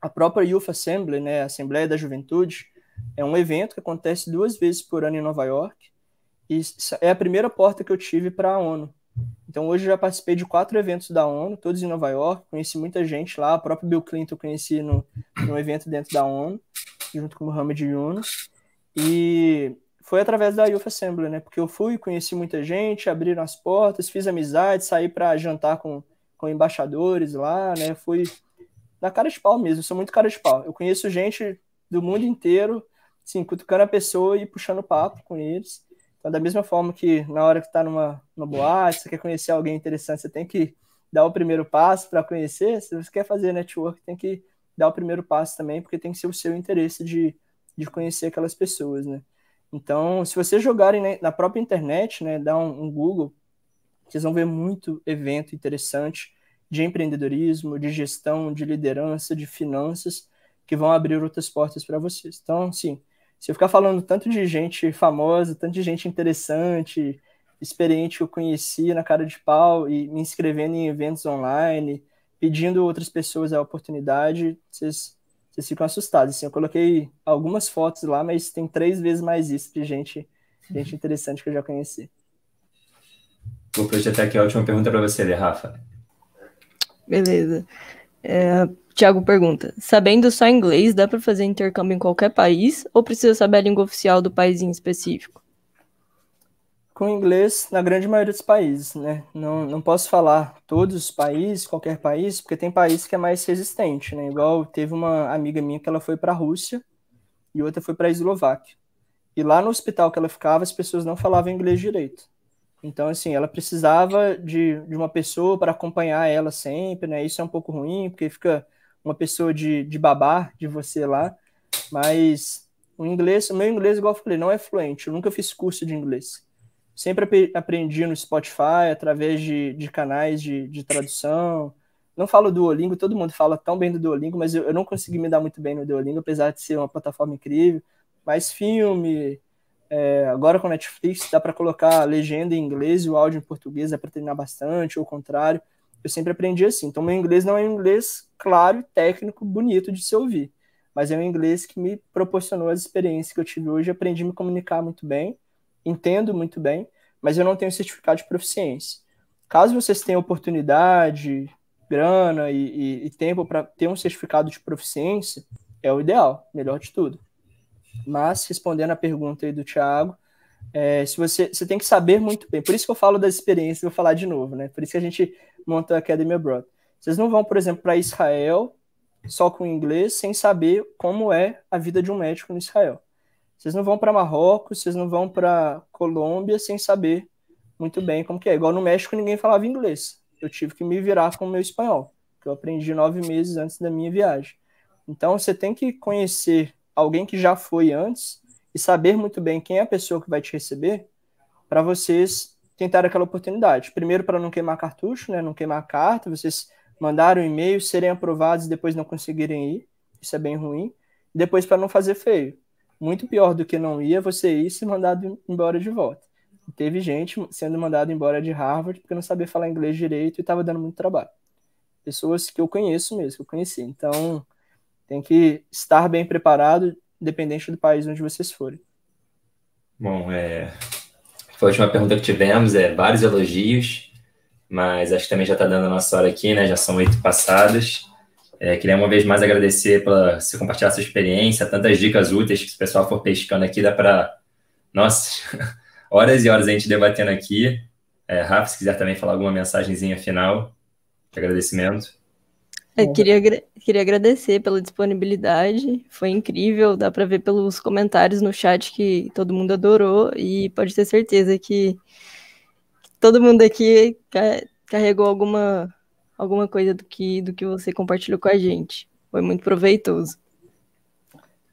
A própria Youth Assembly, né, a Assembleia da Juventude, é um evento que acontece duas vezes por ano em Nova York e é a primeira porta que eu tive para a ONU. Então hoje eu já participei de quatro eventos da ONU, todos em Nova York, conheci muita gente lá, o próprio Bill Clinton eu conheci no, no evento dentro da ONU junto com o Mohamed Yunus. E foi através da Youth Assembly, né? Porque eu fui, conheci muita gente, abriram as portas, fiz amizade, saí para jantar com, com embaixadores lá, né? Fui na cara de pau mesmo, sou muito cara de pau. Eu conheço gente do mundo inteiro, assim, cutucando a pessoa e puxando papo com eles. Então, da mesma forma que na hora que tá numa, numa boate, você quer conhecer alguém interessante, você tem que dar o primeiro passo para conhecer, se você quer fazer network, tem que dar o primeiro passo também, porque tem que ser o seu interesse de, de conhecer aquelas pessoas, né? Então, se vocês jogarem né, na própria internet, né, dar um, um Google, vocês vão ver muito evento interessante de empreendedorismo, de gestão, de liderança, de finanças, que vão abrir outras portas para vocês. Então, sim, se eu ficar falando tanto de gente famosa, tanto de gente interessante, experiente que eu conheci na cara de pau e me inscrevendo em eventos online, pedindo outras pessoas a oportunidade, vocês, vocês ficam assustados. Assim, eu coloquei algumas fotos lá, mas tem três vezes mais isso de gente, gente uhum. interessante que eu já conheci. Vou projetar aqui a última pergunta para você, Rafa. Beleza. É, Tiago pergunta: sabendo só inglês, dá para fazer intercâmbio em qualquer país ou precisa saber a língua oficial do país em específico? com inglês na grande maioria dos países, né? Não, não posso falar todos os países, qualquer país, porque tem país que é mais resistente, né? Igual teve uma amiga minha que ela foi para a Rússia e outra foi para a Eslováquia. E lá no hospital que ela ficava, as pessoas não falavam inglês direito. Então, assim, ela precisava de, de uma pessoa para acompanhar ela sempre, né? Isso é um pouco ruim, porque fica uma pessoa de, de babar de você lá. Mas o inglês, o meu inglês, igual eu falei, não é fluente. Eu nunca fiz curso de inglês sempre ap aprendi no Spotify, através de, de canais de, de tradução. Não falo do Duolingo, todo mundo fala tão bem do Duolingo, mas eu, eu não consegui me dar muito bem no Duolingo, apesar de ser uma plataforma incrível. Mas filme, é, agora com Netflix dá para colocar a legenda em inglês e o áudio em português, dá para treinar bastante, ou o contrário. Eu sempre aprendi assim. Então, meu inglês não é um inglês claro, técnico, bonito de se ouvir, mas é um inglês que me proporcionou as experiências que eu tive hoje. Aprendi a me comunicar muito bem entendo muito bem, mas eu não tenho certificado de proficiência. Caso vocês tenham oportunidade, grana e, e, e tempo para ter um certificado de proficiência, é o ideal, melhor de tudo. Mas, respondendo a pergunta aí do Thiago, é, se você, você tem que saber muito bem. Por isso que eu falo das experiências, vou falar de novo, né? Por isso que a gente monta a Academy Abroad. Vocês não vão, por exemplo, para Israel só com inglês, sem saber como é a vida de um médico no Israel. Vocês não vão para Marrocos, vocês não vão para Colômbia sem saber muito bem como que é. Igual no México ninguém falava inglês. Eu tive que me virar com o meu espanhol, que eu aprendi nove meses antes da minha viagem. Então você tem que conhecer alguém que já foi antes e saber muito bem quem é a pessoa que vai te receber para vocês tentar aquela oportunidade. Primeiro para não queimar cartucho, né? Não queimar carta, vocês mandaram um e-mail, serem aprovados e depois não conseguirem ir. Isso é bem ruim. Depois para não fazer feio. Muito pior do que não ia você ir ser mandado embora de volta. teve gente sendo mandado embora de Harvard porque não sabia falar inglês direito e estava dando muito trabalho. Pessoas que eu conheço mesmo, que eu conheci. Então, tem que estar bem preparado, dependente do país onde vocês forem. Bom, é... foi a última pergunta que tivemos, é vários elogios, mas acho que também já está dando a nossa hora aqui, né? Já são oito passadas. É, queria uma vez mais agradecer por você compartilhar sua experiência, tantas dicas úteis que o pessoal for pescando aqui, dá para. Nossa, horas e horas a gente debatendo aqui. É, Rafa, se quiser também falar alguma mensagenzinha final de agradecimento. Eu queria, queria agradecer pela disponibilidade, foi incrível, dá para ver pelos comentários no chat que todo mundo adorou e pode ter certeza que todo mundo aqui carregou alguma alguma coisa do que, do que você compartilhou com a gente. Foi muito proveitoso.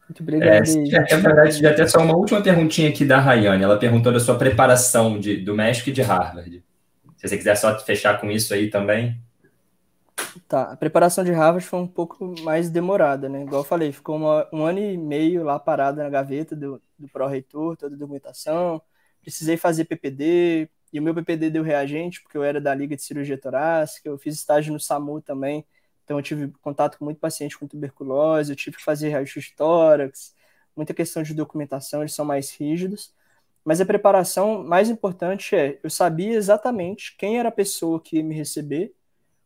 Muito obrigado. É, já, verdade, já tem só uma última perguntinha aqui da Rayane. Ela perguntou da sua preparação de, do México e de Harvard. Se você quiser só fechar com isso aí também. Tá, a preparação de Harvard foi um pouco mais demorada, né? Igual eu falei, ficou uma, um ano e meio lá parada na gaveta do, do pró-reitor, toda a documentação. Precisei fazer PPD, e o meu PPD deu reagente, porque eu era da Liga de Cirurgia Torácica, eu fiz estágio no SAMU também, então eu tive contato com muito paciente com tuberculose, eu tive que fazer raio-x de tórax, muita questão de documentação, eles são mais rígidos. Mas a preparação mais importante é, eu sabia exatamente quem era a pessoa que ia me receber,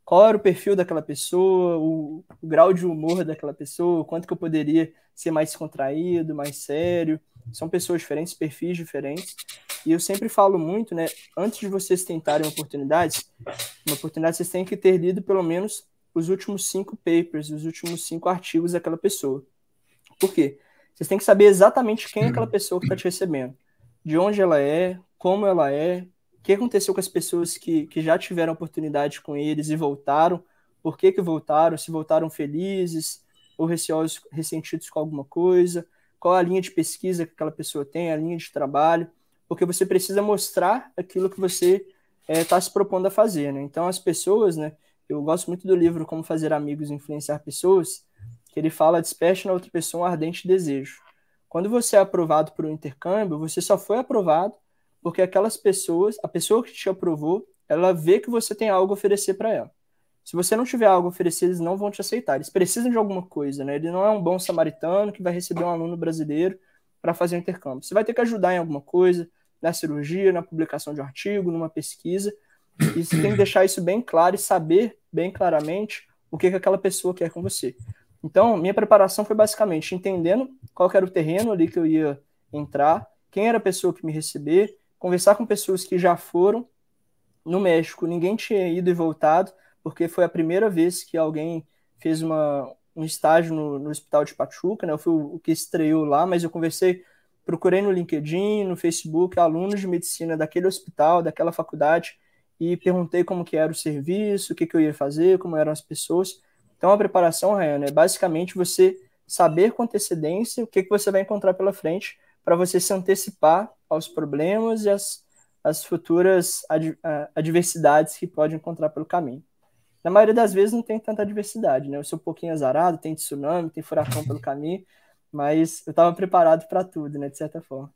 qual era o perfil daquela pessoa, o, o, grau de humor daquela pessoa, quanto que eu poderia ser mais contraído, mais sério. São pessoas diferentes, perfis diferentes. E eu sempre falo muito, né? Antes de vocês tentarem oportunidades, uma oportunidade vocês têm que ter lido pelo menos os últimos cinco papers, os últimos cinco artigos daquela pessoa. Por quê? Vocês têm que saber exatamente quem é aquela pessoa que está te recebendo, de onde ela é, como ela é, o que aconteceu com as pessoas que, que já tiveram oportunidade com eles e voltaram, por que, que voltaram, se voltaram felizes ou receosos, ressentidos com alguma coisa, qual a linha de pesquisa que aquela pessoa tem, a linha de trabalho porque você precisa mostrar aquilo que você está eh, é, se propondo a fazer, né? Então as pessoas, né? Eu gosto muito do livro Como Fazer Amigos e Influenciar Pessoas, que ele fala desperte na outra pessoa um ardente desejo. Quando você é aprovado por um intercâmbio, você só foi aprovado porque aquelas pessoas, a pessoa que te aprovou, ela vê que você tem algo a oferecer para ela. Se você não tiver algo a oferecer, eles não vão te aceitar. Eles precisam de alguma coisa, né? Ele não é um bom samaritano que vai receber um aluno brasileiro para fazer um intercâmbio. Você vai ter que ajudar em alguma coisa, na cirurgia, na publicação de um artigo, numa pesquisa. E você tem que deixar isso bem claro e saber bem claramente o que, que aquela pessoa quer com você. Então, minha preparação foi basicamente entendendo qual era o terreno ali que eu ia entrar, quem era a pessoa que me receber, conversar com pessoas que já foram no México, ninguém tinha ido e voltado, porque foi a primeira vez que alguém fez uma, um estágio no, no hospital de Pachuca, né? Eu fui o, o que estreou lá, mas eu conversei procurei no LinkedIn, no Facebook, alunos de medicina daquele hospital, daquela faculdade, e perguntei como que era o serviço, o que, que eu ia fazer, como eram as pessoas. Então, a preparação, Rayana, é basicamente você saber com antecedência o que, que você vai encontrar pela frente para você se antecipar aos problemas e às, futuras ad, adversidades que pode encontrar pelo caminho. Na maioria das vezes não tem tanta adversidade, né? Eu sou um pouquinho azarado, tem tsunami, tem furacão pelo caminho, mas eu estava preparado para tudo, né, de certa forma.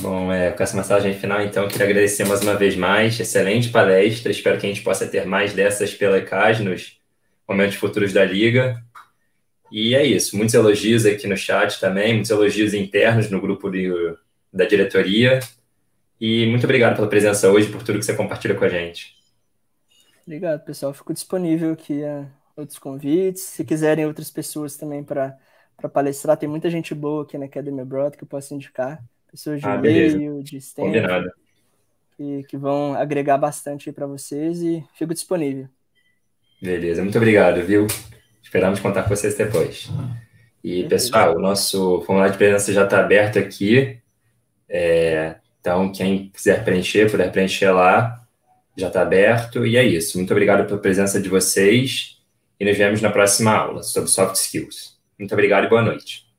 Bom, é, com essa mensagem final, então, queria agradecer mais uma vez mais. Excelente palestra. Espero que a gente possa ter mais dessas pela ECAS nos momentos futuros da Liga. E é isso. Muitos elogios aqui no chat também, muitos elogios internos no grupo de, da diretoria. E muito obrigado pela presença hoje, por tudo que você compartilha com a gente. Obrigado, pessoal. Fico disponível aqui a outros convites. Se quiserem outras pessoas também para para palestrar. Tem muita gente boa aqui na Academy Abroad que eu posso indicar. Pessoas de ah, meio, de stand e que vão agregar bastante para vocês e fico disponível. Beleza, muito obrigado, viu? Esperamos contar com vocês depois. E, pessoal, o nosso formulário de presença já está aberto aqui. É, então, quem quiser preencher, puder preencher lá, já está aberto. E é isso. Muito obrigado pela presença de vocês. E nos vemos na próxima aula sobre soft skills. Muito obrigado e boa noite.